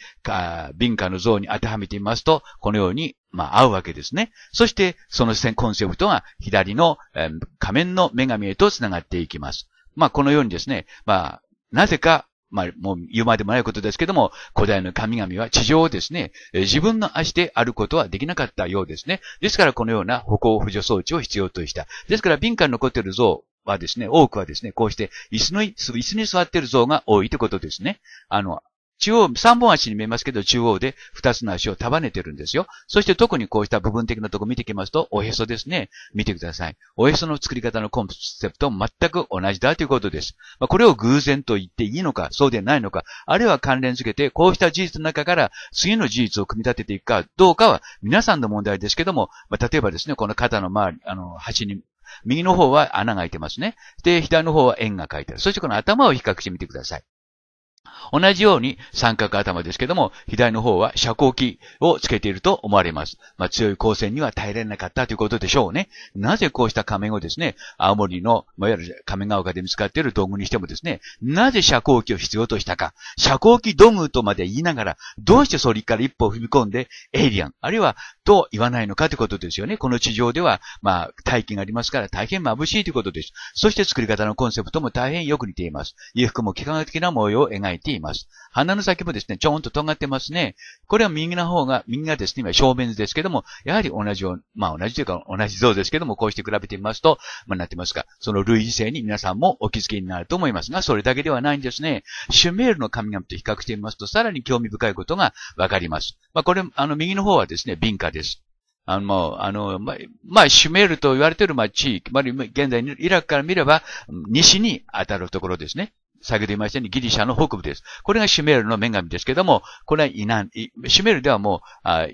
敏感の像に当てはめてみますと、このように、まあ、合うわけですね。そして、そのコンセプトが左の、えー、仮面の女神へと繋がっていきます。まあ、このようにですね、まあ、なぜかまあ、もう言うまでもないことですけども、古代の神々は地上をですね、自分の足で歩くことはできなかったようですね。ですからこのような歩行補助装置を必要とした。ですから瓶から残っている像はですね、多くはですね、こうして椅子椅子に座っている像が多いということですね。あの、中央、三本足に見えますけど、中央で二つの足を束ねてるんですよ。そして特にこうした部分的なとこ見てきますと、おへそですね。見てください。おへその作り方のコンセプトも全く同じだということです。まあ、これを偶然と言っていいのか、そうでないのか、あるいは関連づけて、こうした事実の中から次の事実を組み立てていくかどうかは皆さんの問題ですけども、まあ、例えばですね、この肩の周り、あの、端に右の方は穴が開いてますね。で、左の方は円が書いてある。そしてこの頭を比較してみてください。同じように三角頭ですけども、左の方は遮光器をつけていると思われます。まあ、強い光線には耐えられなかったということでしょうね。なぜこうした仮面をですね、青森の、まあ、いわゆる仮面が丘で見つかっている道具にしてもですね、なぜ遮光器を必要としたか、遮光器道具とまで言いながら、どうしてそれから一歩踏み込んで、エイリアン、あるいは、と言わないのかということですよね。この地上では、まあ、大気がありますから大変眩しいということです。そして作り方のコンセプトも大変よく似ています。衣服も幾何学的な模様を描い生えています。鼻の先もですね、ちょんと尖ってますね。これは右の方が、右がですね、今正面図ですけども、やはり同じよう、まあ同じというか同じ像ですけども、こうして比べてみますと、まあなってますが、その類似性に皆さんもお気づきになると思いますが、それだけではないんですね。シュメールの神々と比較してみますと、さらに興味深いことがわかります。まあこれ、あの右の方はですね、敏感です。あの、あの、まあ、まあ、シュメールと言われている、まあ、地域、ま現在のイラクから見れば、西に当たるところですね。先ほど言いましたようにギリシャの北部です。これがシュメールの女神ですけども、これはイナン、シュメールではもう、あ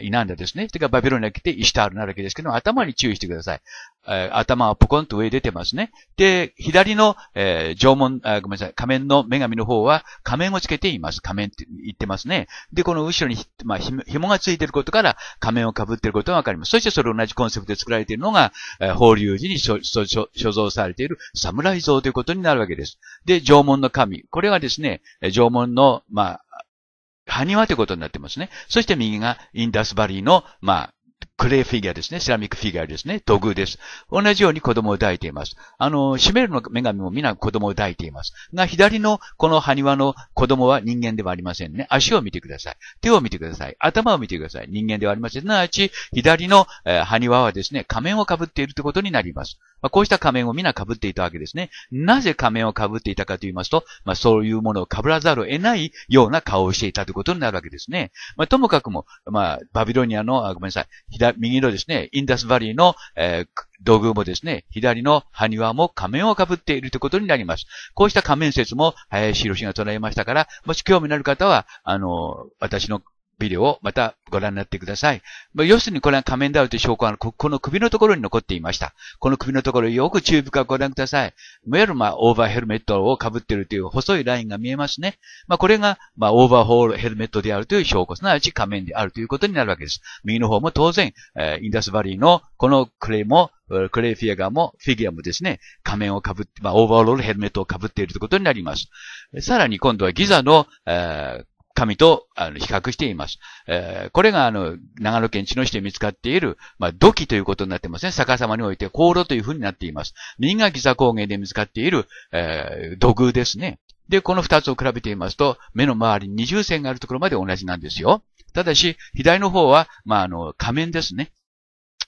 イナンダですね。てかバビロニに来てイシタールなわけですけども、頭に注意してください。頭はポコンと上に出てますね。で、左の、えー、縄文あ、ごめんなさい、仮面の女神の方は仮面をつけています。仮面って言ってますね。で、この後ろにまあ、紐がついていることから仮面を被っていることがわかります。そしてそれ同じコンセプトで作られているのが、えー、法隆寺に所所所所蔵されている侍像ということになるわけです。で、縄文の神。これはですね、縄文の、まあ、埴輪ということになってますね。そして右がインダスバリーの、まあ、クレイフィギュアですね。セラミックフィギュアですね。土偶です。同じように子供を抱いています。あの、シメルの女神も皆子供を抱いています。が、左のこの埴輪の子供は人間ではありませんね。足を見てください。手を見てください。頭を見てください。人間ではありません。すなわち、左の、えー、埴輪はですね、仮面を被っているということになります。まあ、こうした仮面を皆被っていたわけですね。なぜ仮面を被っていたかと言いますと、まあ、そういうものを被らざるを得ないような顔をしていたということになるわけですね。まあ、ともかくも、まあ、バビロニアの、あごめんなさい、左、右のですね、インダスバリーの、えー土もですね、左の埴輪も仮面を被っているということになります。こうした仮面説も林博士が唱えましたから、もし興味のある方は、あの、私のビデオをまたご覧になってください。まあ、要するにこれは仮面であるという証拠は、この首のところに残っていました。この首のところよく注意深くご覧ください。いわゆるまあオーバーヘルメットを被っているという細いラインが見えますね。まあ、これがまあオーバーホールヘルメットであるという証拠、すなわち仮面であるということになるわけです。右の方も当然、えー、インダスバリーのこのクレイも、クレイフィアガーも、フィギュアもですね、仮面を被って、まあ、オーバーロールヘルメットを被っているということになります。さらに今度はギザの、えー、神とあの比較しています。えー、これがあの、長野県茅野市で見つかっている、まあ、土器ということになってますね。逆さまにおいて、香炉というふうになっています。新垣座高原で見つかっている、えー、土偶ですね。で、この二つを比べてみますと、目の周りに二重線があるところまで同じなんですよ。ただし、左の方は、まあ、あの、仮面ですね。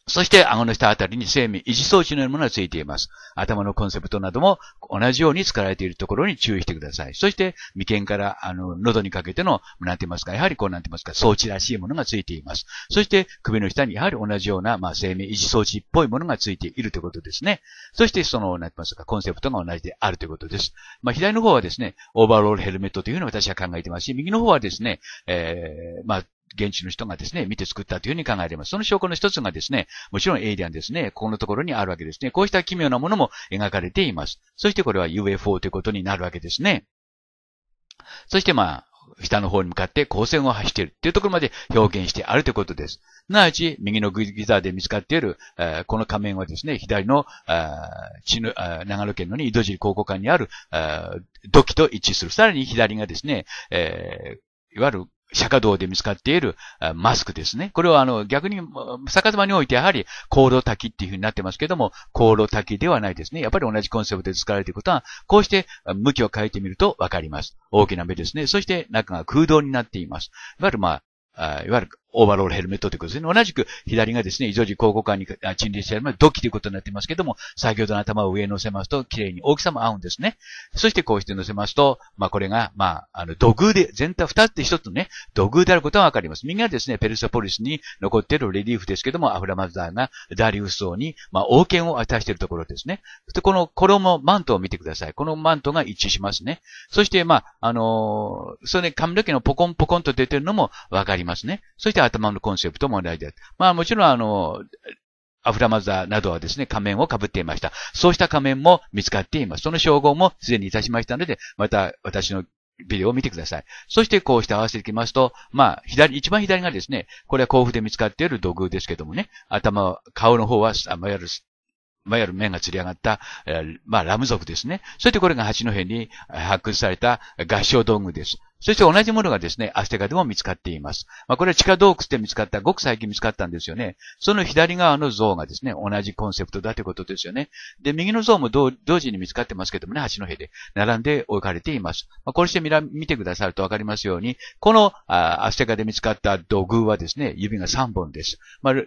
そして、顎の下あたりに生命維持装置のようなものがついています。頭のコンセプトなども同じように使われているところに注意してください。そして、眉間から、あの、喉にかけての、なんて言いますか、やはりこうなんて言いますか、装置らしいものがついています。そして、首の下にやはり同じような、まあ、生命維持装置っぽいものがついているということですね。そして、その、なんて言いますか、コンセプトが同じであるということです。まあ、左の方はですね、オーバーロールヘルメットというのを私は考えてますし、右の方はですね、えー、まあ、現地の人がですね、見て作ったというふうに考えています。その証拠の一つがですね、もちろんエイリアンですね、ここのところにあるわけですね。こうした奇妙なものも描かれています。そしてこれは UFO ということになるわけですね。そしてまあ、下の方に向かって光線を走っているっていうところまで表現してあるということです。すなわち、右のギザーで見つかっている、えこの仮面はですね、左の、あちぬあ長野県の井戸尻高校館にある土器と一致する。さらに左がですね、えーいわゆる釈迦道で見つかっているマスクですね。これはあの逆に、逆さまにおいてやはり、香炉滝っていう風になってますけども、香炉滝ではないですね。やっぱり同じコンセプトで使われていることは、こうして向きを変えてみるとわかります。大きな目ですね。そして中が空洞になっています。いわゆるまあ、いわゆるオーバーロールヘルメットということですね。同じく左がですね、異常時交互間に陳列してあるので、土器ということになってますけども、先ほどの頭を上に乗せますと、綺麗に大きさも合うんですね。そしてこうして乗せますと、まあこれが、まあ、あの、土偶で、全体二つで一つのね、土偶であることがわかります。右がですね、ペルソポリスに残っているレリーフですけども、アフラマズダーがダリウス王に、まあ王権を与えているところですね。そしてこの衣、マントを見てください。このマントが一致しますね。そして、まあ、あのー、それ、ね、髪の毛のポコンポコンと出てるのもわかりますね。そして頭のコンセプトも同じです。まあもちろんあの、アフラマザなどはですね、仮面を被っていました。そうした仮面も見つかっています。その称号も既にいたしましたので、また私のビデオを見てください。そしてこうして合わせていきますと、まあ、左、一番左がですね、これは甲府で見つかっている土偶ですけどもね、頭、顔の方は、あまやる、まやる面が釣り上がった、えまあ、ラム族ですね。そしてこれが八戸に発掘された合唱道具です。そして同じものがですね、アステカでも見つかっています。まあ、これは地下洞窟で見つかった、ごく最近見つかったんですよね。その左側の像がですね、同じコンセプトだということですよね。で、右の像も同時に見つかってますけどもね、橋の辺で並んで置かれています。まあ、こうして見てくださるとわかりますように、このアステカで見つかった土偶はですね、指が3本です。まあ5、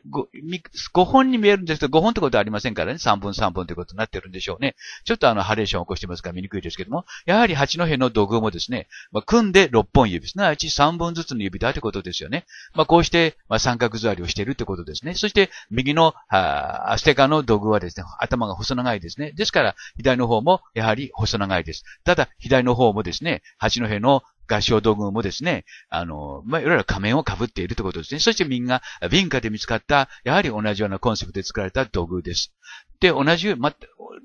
5本に見えるんですけど、5本ってことはありませんからね、3本3本ということになってるんでしょうね。ちょっとあの、ハレーションを起こしてますから見にくいですけども、やはり八戸の土偶もですね、まあ、組んで6本指、すなわち3本ずつの指だということですよね。まあ、こうして、まあ、三角座りをしているということですね。そして、右の、あアステカの道具はですね、頭が細長いですね。ですから、左の方もやはり細長いです。ただ、左の方もですね、八戸の合唱道具もですね、あの、まあ、いろいろ仮面を被っているということですね。そしてみんな、民家で見つかった、やはり同じようなコンセプトで作られた道具です。で、同じ、ま、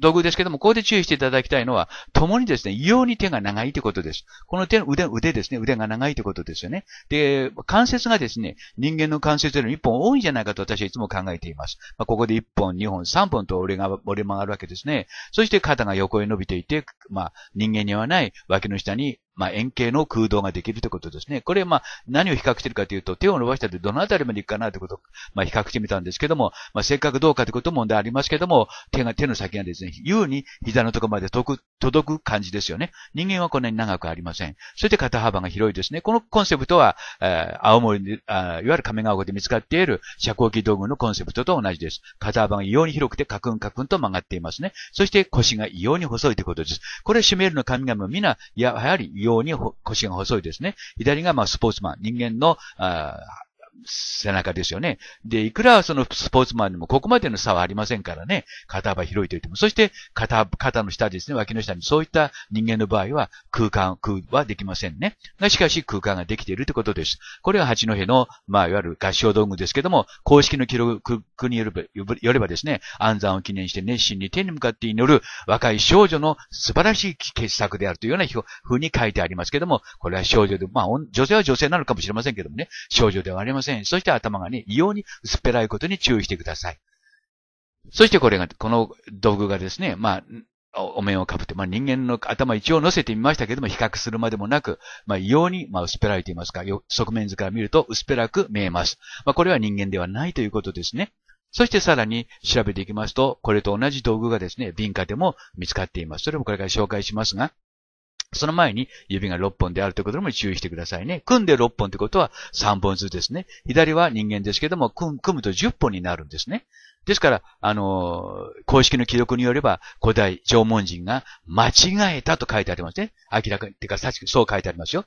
道具ですけども、ここで注意していただきたいのは、共にですね、異様に手が長いということです。この手の腕、腕ですね、腕が長いということですよね。で、関節がですね、人間の関節よりも1本多いんじゃないかと私はいつも考えています。まあ、ここで1本、2本、3本と折れが、折れ曲がるわけですね。そして肩が横へ伸びていて、まあ、人間にはない脇の下にまあ、円形の空洞ができるということですね。これ、まあ、何を比較してるかというと、手を伸ばしたってどのあたりまで行くかなということを、まあ、比較してみたんですけども、まあ、かくどうかということも問題ありますけども、手が、手の先がですね、優に膝のところまで届く、届く感じですよね。人間はこんなに長くありません。そして肩幅が広いですね。このコンセプトは、えー、青森で、いわゆる亀川湖で見つかっている遮光器道具のコンセプトと同じです。肩幅が異様に広くてカクンカクンと曲がっていますね。そして腰が異様に細いということです。これ、シュメールの神々は皆、や、やはりように腰が細いですね。左がまあスポーツマン、人間の、あ背中ですよね。で、いくらそのスポーツマンにもここまでの差はありませんからね、肩幅広いと言っても、そして肩、肩の下ですね、脇の下にそういった人間の場合は空間、空はできませんね。しかし空間ができているってことです。これは八戸の、まあ、いわゆる合唱道具ですけども、公式の記録によればよればですね、暗算を記念して熱心に手に向かって祈る若い少女の素晴らしい傑作であるというような風に書いてありますけども、これは少女で、まあ、女性は女性なのかもしれませんけどもね、少女ではありません。ません。そして頭がね、異様に薄っぺらいことに注意してください。そしてこれが、この道具がですね、まあ、お面をかぶって、まあ人間の頭一応乗せてみましたけども、比較するまでもなく、まあ異様に、まあ薄っぺらいと言いますか、側面図から見ると薄っぺらく見えます。まあこれは人間ではないということですね。そしてさらに調べていきますと、これと同じ道具がですね、敏感でも見つかっています。それもこれから紹介しますが、その前に指が6本であるということにも注意してくださいね。組んで6本ということは3本ずつですね。左は人間ですけども、組むと10本になるんですね。ですから、あのー、公式の記録によれば、古代縄文人が間違えたと書いてありますね。明らかに、てか、確かそう書いてありますよ。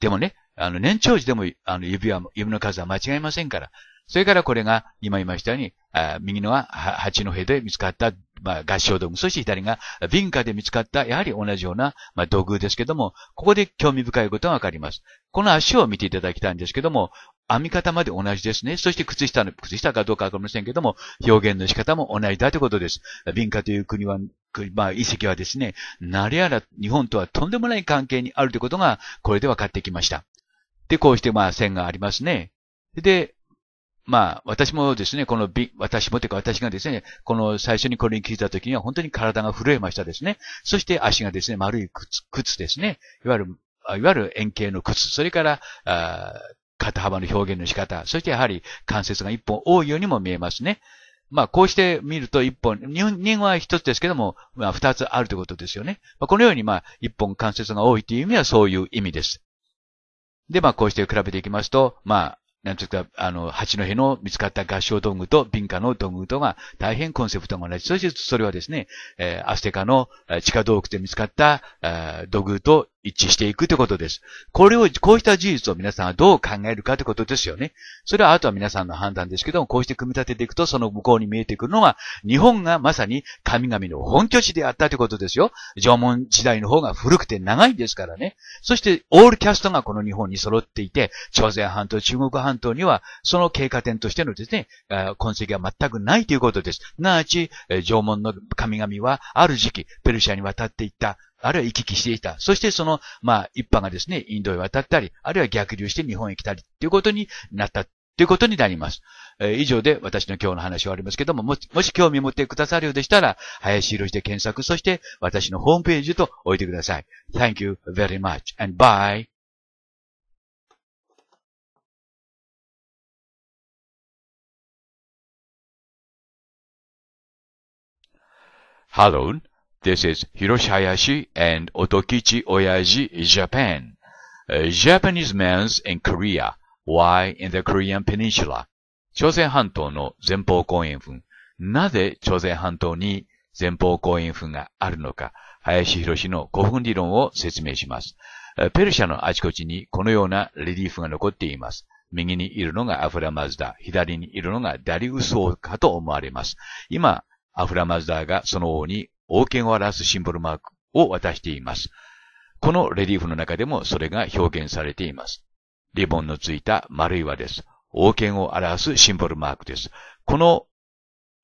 でもね、あの、年長時でも、あの、指は、指の数は間違えませんから。それからこれが、今言いましたように、あ右のは八のヘで見つかったまあ、合唱道具。そして左が、文化で見つかった、やはり同じような、まあ、土偶ですけども、ここで興味深いことがわかります。この足を見ていただきたいんですけども、編み方まで同じですね。そして靴下の、靴下かどうかわかりませんけども、表現の仕方も同じだということです。文化という国は、まあ、遺跡はですね、なれやら日本とはとんでもない関係にあるということが、これでわかってきました。で、こうして、まあ、線がありますね。で、まあ、私もですね、このび、私もというか私がですね、この最初にこれに聞いた時には本当に体が震えましたですね。そして足がですね、丸い靴、靴ですね。いわゆる、いわゆる円形の靴。それから、肩幅の表現の仕方。そしてやはり関節が一本多いようにも見えますね。まあ、こうして見ると一本、人は一つですけども、まあ、二つあるということですよね。まあ、このように、まあ、一本関節が多いという意味はそういう意味です。で、まあ、こうして比べていきますと、まあ、なんいうか、あの、八戸の見つかった合唱道具と敏感の道具とが大変コンセプトが同じ。そしてそれはですね、えー、アステカの地下洞窟で見つかった、えー、道具と一致していくということです。これを、こうした事実を皆さんはどう考えるかということですよね。それはあとは皆さんの判断ですけども、こうして組み立てていくと、その向こうに見えてくるのは、日本がまさに神々の本拠地であったということですよ。縄文時代の方が古くて長いですからね。そして、オールキャストがこの日本に揃っていて、朝鮮半島、中国半島には、その経過点としてのですね、痕跡が全くないということです。なあち、縄文の神々は、ある時期、ペルシアに渡っていった、あるいは行き来していた。そしてその、まあ、一般がですね、インドへ渡ったり、あるいは逆流して日本へ来たり、ということになった。ということになります。えー、以上で私の今日の話は終わりますけども、もし、もし興味持ってくださるようでしたら、林博で検索、そして私のホームページと置いてください。Thank you very much and bye. Hallo This is Hiroshi Hayashi and Otokichi Oyaji, Japan. Japanese men's in Korea. Why in the Korean Peninsula? 朝鮮半島の前方後円墳。なぜ朝鮮半島に前方後円墳があるのか、林博士の古墳理論を説明します。ペルシャのあちこちにこのようなレリーフが残っています。右にいるのがアフラマズダ、左にいるのがダリウス王かと思われます。今、アフラマズダーがその王に王権を表すシンボルマークを渡しています。このレリーフの中でもそれが表現されています。リボンのついた丸い輪です。王権を表すシンボルマークです。この、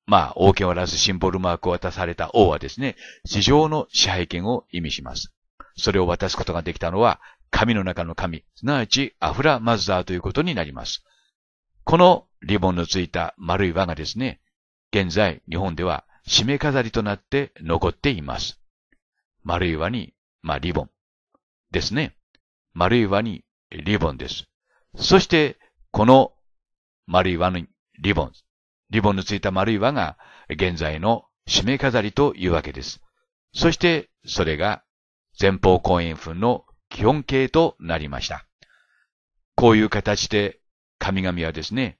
まあ、王権を表すシンボルマークを渡された王はですね、地上の支配権を意味します。それを渡すことができたのは、神の中の神、すなわちアフラマズダーということになります。このリボンのついた丸い輪がですね、現在日本では締め飾りとなって残っています。丸い輪に、まあ、リボンですね。丸い輪にリボンです。そして、この丸い輪にリボン、リボンのついた丸い輪が現在の締め飾りというわけです。そして、それが前方後円墳の基本形となりました。こういう形で神々はですね、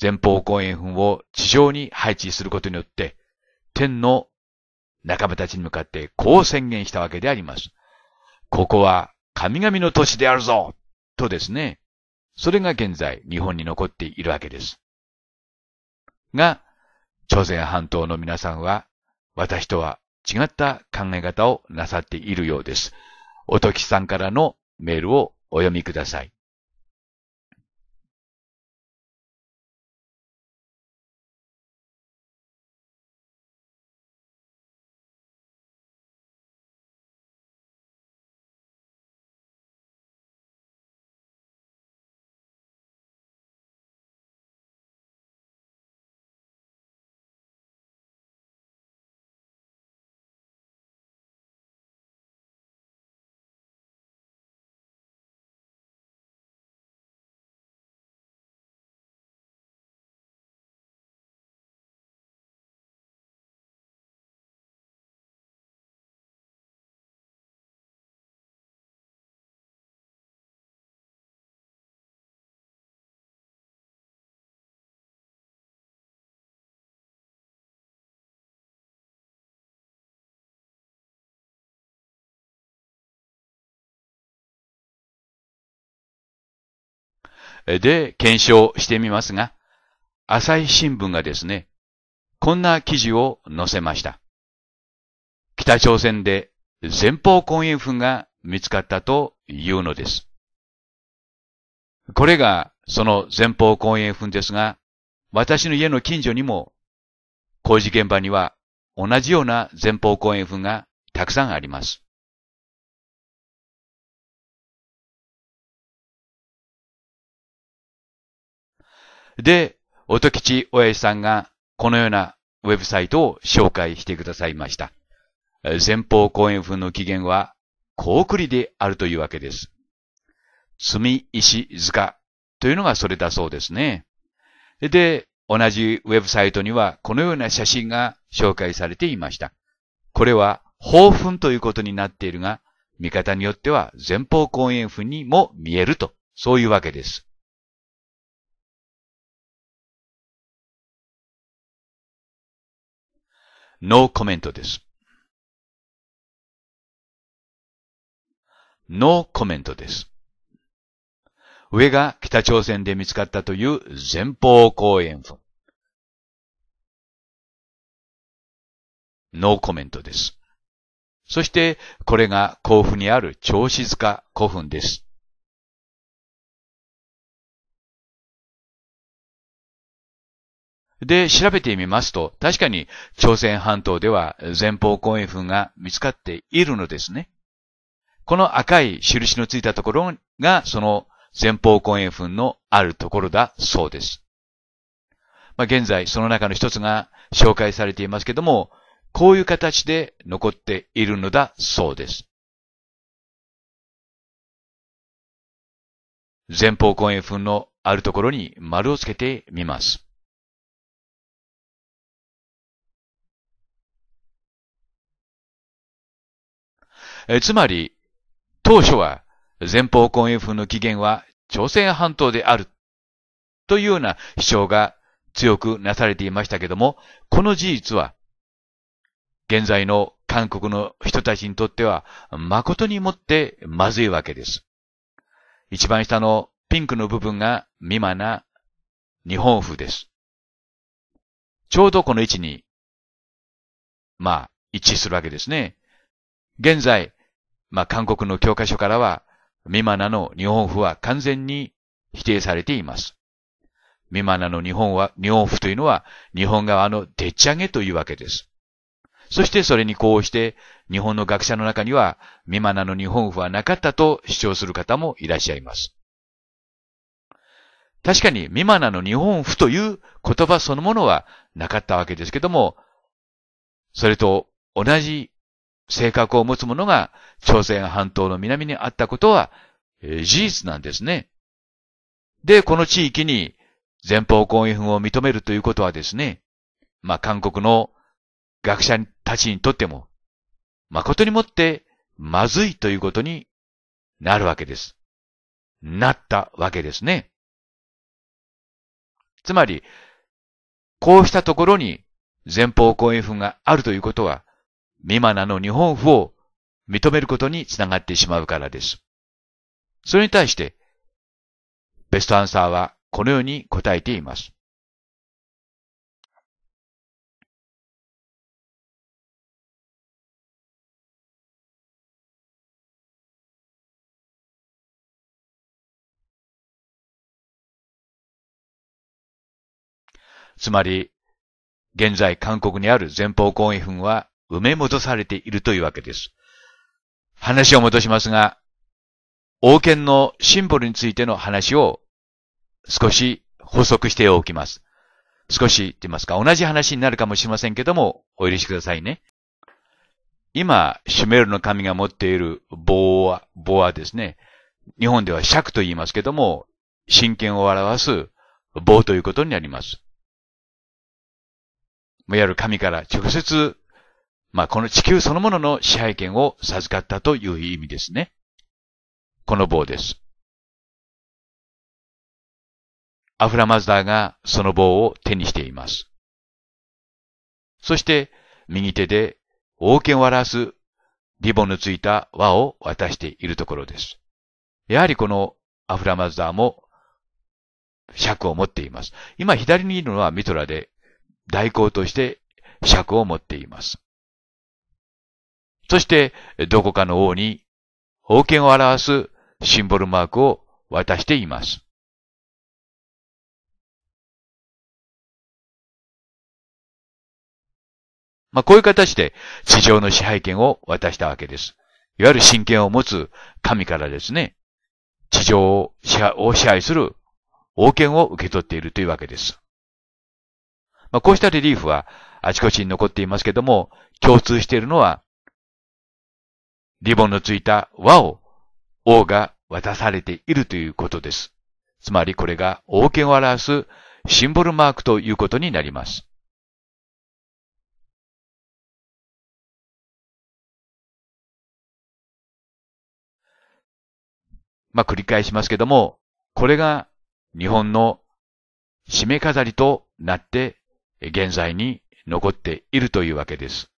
前方後円墳を地上に配置することによって、天の仲間たちに向かってこう宣言したわけであります。ここは神々の都市であるぞとですね。それが現在日本に残っているわけです。が、朝鮮半島の皆さんは私とは違った考え方をなさっているようです。おときさんからのメールをお読みください。で検証してみますが、朝日新聞がですね、こんな記事を載せました。北朝鮮で前方後円粉が見つかったというのです。これがその前方後円粉ですが、私の家の近所にも工事現場には同じような前方後円墳がたくさんあります。で、音吉親父さんがこのようなウェブサイトを紹介してくださいました。前方後円墳の起源は、高りであるというわけです。積石塚というのがそれだそうですね。で、同じウェブサイトにはこのような写真が紹介されていました。これは、宝墳ということになっているが、見方によっては前方後円墳にも見えると、そういうわけです。ノーコメントです。ノーコメントです。上が北朝鮮で見つかったという前方後円墳。ノーコメントです。そして、これが甲府にある調子塚古墳です。で、調べてみますと、確かに朝鮮半島では前方後円墳が見つかっているのですね。この赤い印のついたところが、その前方後円墳のあるところだそうです。まあ、現在、その中の一つが紹介されていますけども、こういう形で残っているのだそうです。前方後円墳のあるところに丸をつけてみます。えつまり、当初は前方後円墳の起源は朝鮮半島であるというような主張が強くなされていましたけども、この事実は現在の韓国の人たちにとっては誠にもってまずいわけです。一番下のピンクの部分が未満な日本風です。ちょうどこの位置に、まあ、一致するわけですね。現在、まあ、韓国の教科書からは、ミマナの日本譜は完全に否定されています。ミマナの日本は、日本譜というのは、日本側のでっち上げというわけです。そしてそれにこうして、日本の学者の中には、ミマナの日本譜はなかったと主張する方もいらっしゃいます。確かに、ミマナの日本譜という言葉そのものはなかったわけですけども、それと同じ性格を持つ者が朝鮮半島の南にあったことは、えー、事実なんですね。で、この地域に前方後円墳を認めるということはですね、まあ、韓国の学者たちにとっても、誠にもってまずいということになるわけです。なったわけですね。つまり、こうしたところに前方後円墳があるということは、ミマナの日本譜を認めることにつながってしまうからです。それに対して、ベストアンサーはこのように答えています。つまり、現在韓国にある前方後円墳は埋め戻されているというわけです。話を戻しますが、王権のシンボルについての話を少し補足しておきます。少しって言いますか、同じ話になるかもしれませんけども、お許しくださいね。今、シュメールの神が持っている棒は、棒はですね、日本では尺と言いますけども、真剣を表す棒ということになります。いわゆる神から直接まあ、この地球そのものの支配権を授かったという意味ですね。この棒です。アフラマズダーがその棒を手にしています。そして、右手で王権を表すリボンのついた輪を渡しているところです。やはりこのアフラマズダーも尺を持っています。今左にいるのはミトラで、代行として尺を持っています。そして、どこかの王に、王権を表すシンボルマークを渡しています。まあ、こういう形で地上の支配権を渡したわけです。いわゆる神権を持つ神からですね、地上を支配する王権を受け取っているというわけです。まあ、こうしたレリーフはあちこちに残っていますけども、共通しているのはリボンのついた輪を王が渡されているということです。つまりこれが王権を表すシンボルマークということになります。まあ、繰り返しますけども、これが日本の締め飾りとなって現在に残っているというわけです。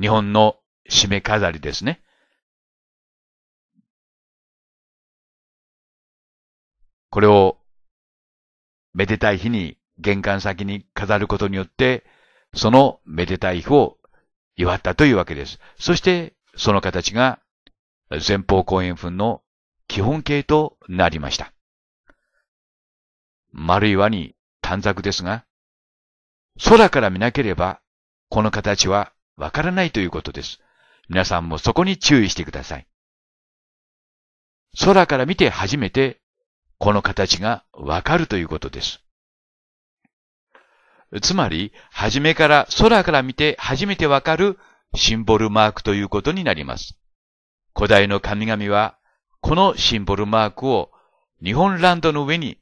日本の締め飾りですね。これを、めでたい日に玄関先に飾ることによって、そのめでたい日を祝ったというわけです。そして、その形が、前方後円墳の基本形となりました。丸い輪に短冊ですが、空から見なければ、この形はわからないということです。皆さんもそこに注意してください。空から見て初めてこの形がわかるということです。つまり、初めから空から見て初めてわかるシンボルマークということになります。古代の神々は、このシンボルマークを日本ランドの上に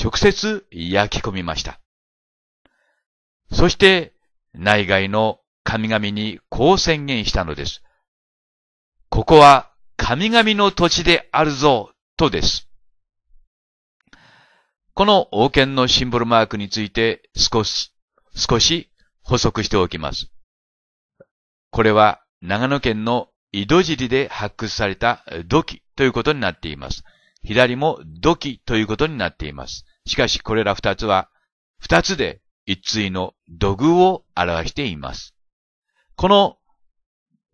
直接焼き込みました。そして、内外の神々にこう宣言したのです。ここは神々の土地であるぞ、とです。この王権のシンボルマークについて少し、少し補足しておきます。これは長野県の井戸尻で発掘された土器ということになっています。左も土器ということになっています。しかしこれら二つは、二つで一対の土偶を表しています。この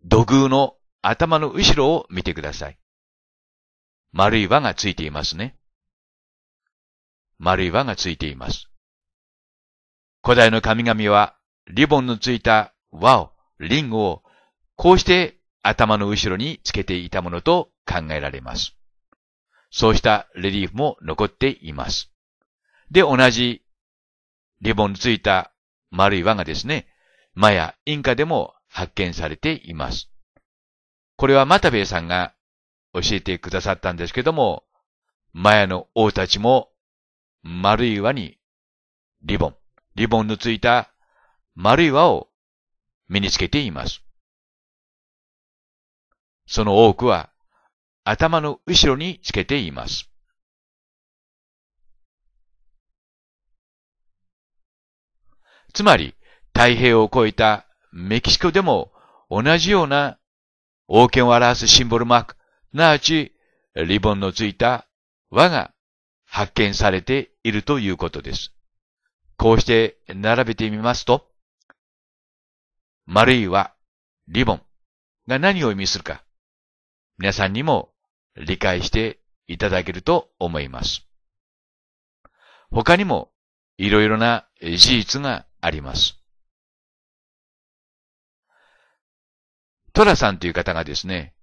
土偶の頭の後ろを見てください。丸い輪がついていますね。丸い輪がついています。古代の神々はリボンのついた輪を、リングを、こうして頭の後ろにつけていたものと考えられます。そうしたレリーフも残っています。で、同じリボンについた丸い輪がですね、マヤ、インカでも発見されています。これはマタベイさんが教えてくださったんですけども、マヤの王たちも丸い輪にリボン、リボンのついた丸い輪を身につけています。その多くは頭の後ろにつけています。つまり、太平を超えたメキシコでも同じような王権を表すシンボルマーク、すなわちリボンのついた輪が発見されているということです。こうして並べてみますと、丸い輪、リボンが何を意味するか、皆さんにも理解していただけると思います。他にもいろいろな事実があります。トラさんという方がですね、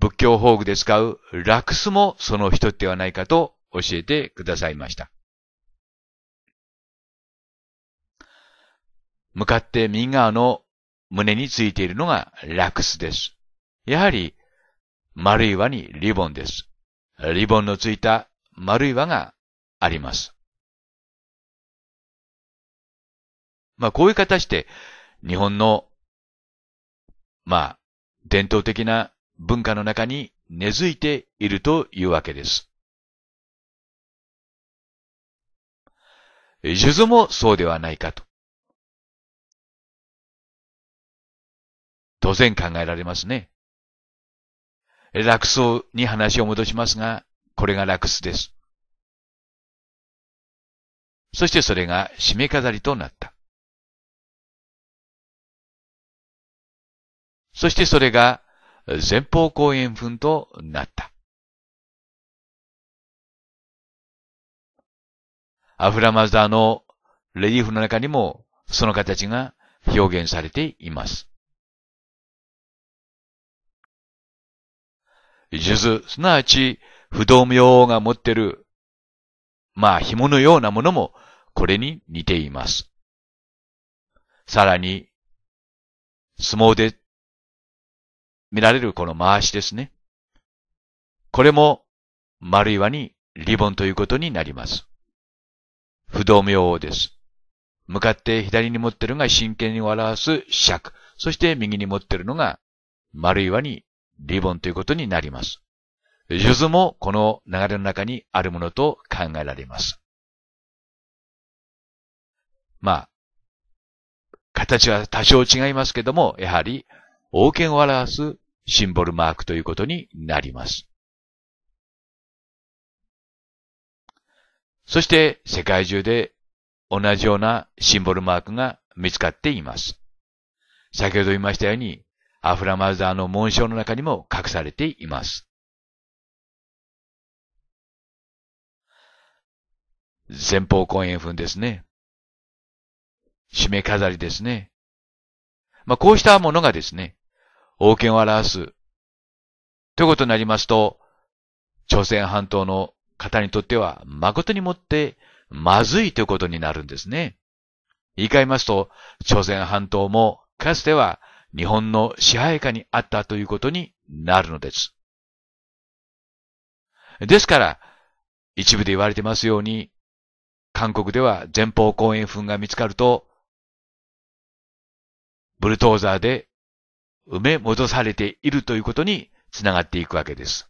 仏教法具で使うラクスもその人ではないかと教えてくださいました。向かって右側の胸についているのがラクスです。やはり丸い輪にリボンです。リボンのついた丸い輪があります。まあこういう形で日本のまあ、伝統的な文化の中に根付いているというわけです。数珠もそうではないかと。当然考えられますね。楽草に話を戻しますが、これが楽草です。そしてそれが締め飾りとなった。そしてそれが前方後円墳となった。アフラマザーのレリーフの中にもその形が表現されています。数珠、すなわち不動明王が持ってる、まあ紐のようなものもこれに似ています。さらに、相撲で見られるこの回しですね。これも丸岩にリボンということになります。不動明王です。向かって左に持ってるが真剣に表す尺。そして右に持ってるのが丸岩にリボンということになります。数図もこの流れの中にあるものと考えられます。まあ、形は多少違いますけども、やはり王権を表すシンボルマークということになります。そして世界中で同じようなシンボルマークが見つかっています。先ほど言いましたように、アフラマザーの紋章の中にも隠されています。前方後円墳ですね。締め飾りですね。まあ、こうしたものがですね、王権を表す。ということになりますと、朝鮮半島の方にとっては誠にもってまずいということになるんですね。言い換えますと、朝鮮半島もかつては日本の支配下にあったということになるのです。ですから、一部で言われてますように、韓国では前方後円墳が見つかると、ブルトーザーで埋め戻されているということにつながっていくわけです。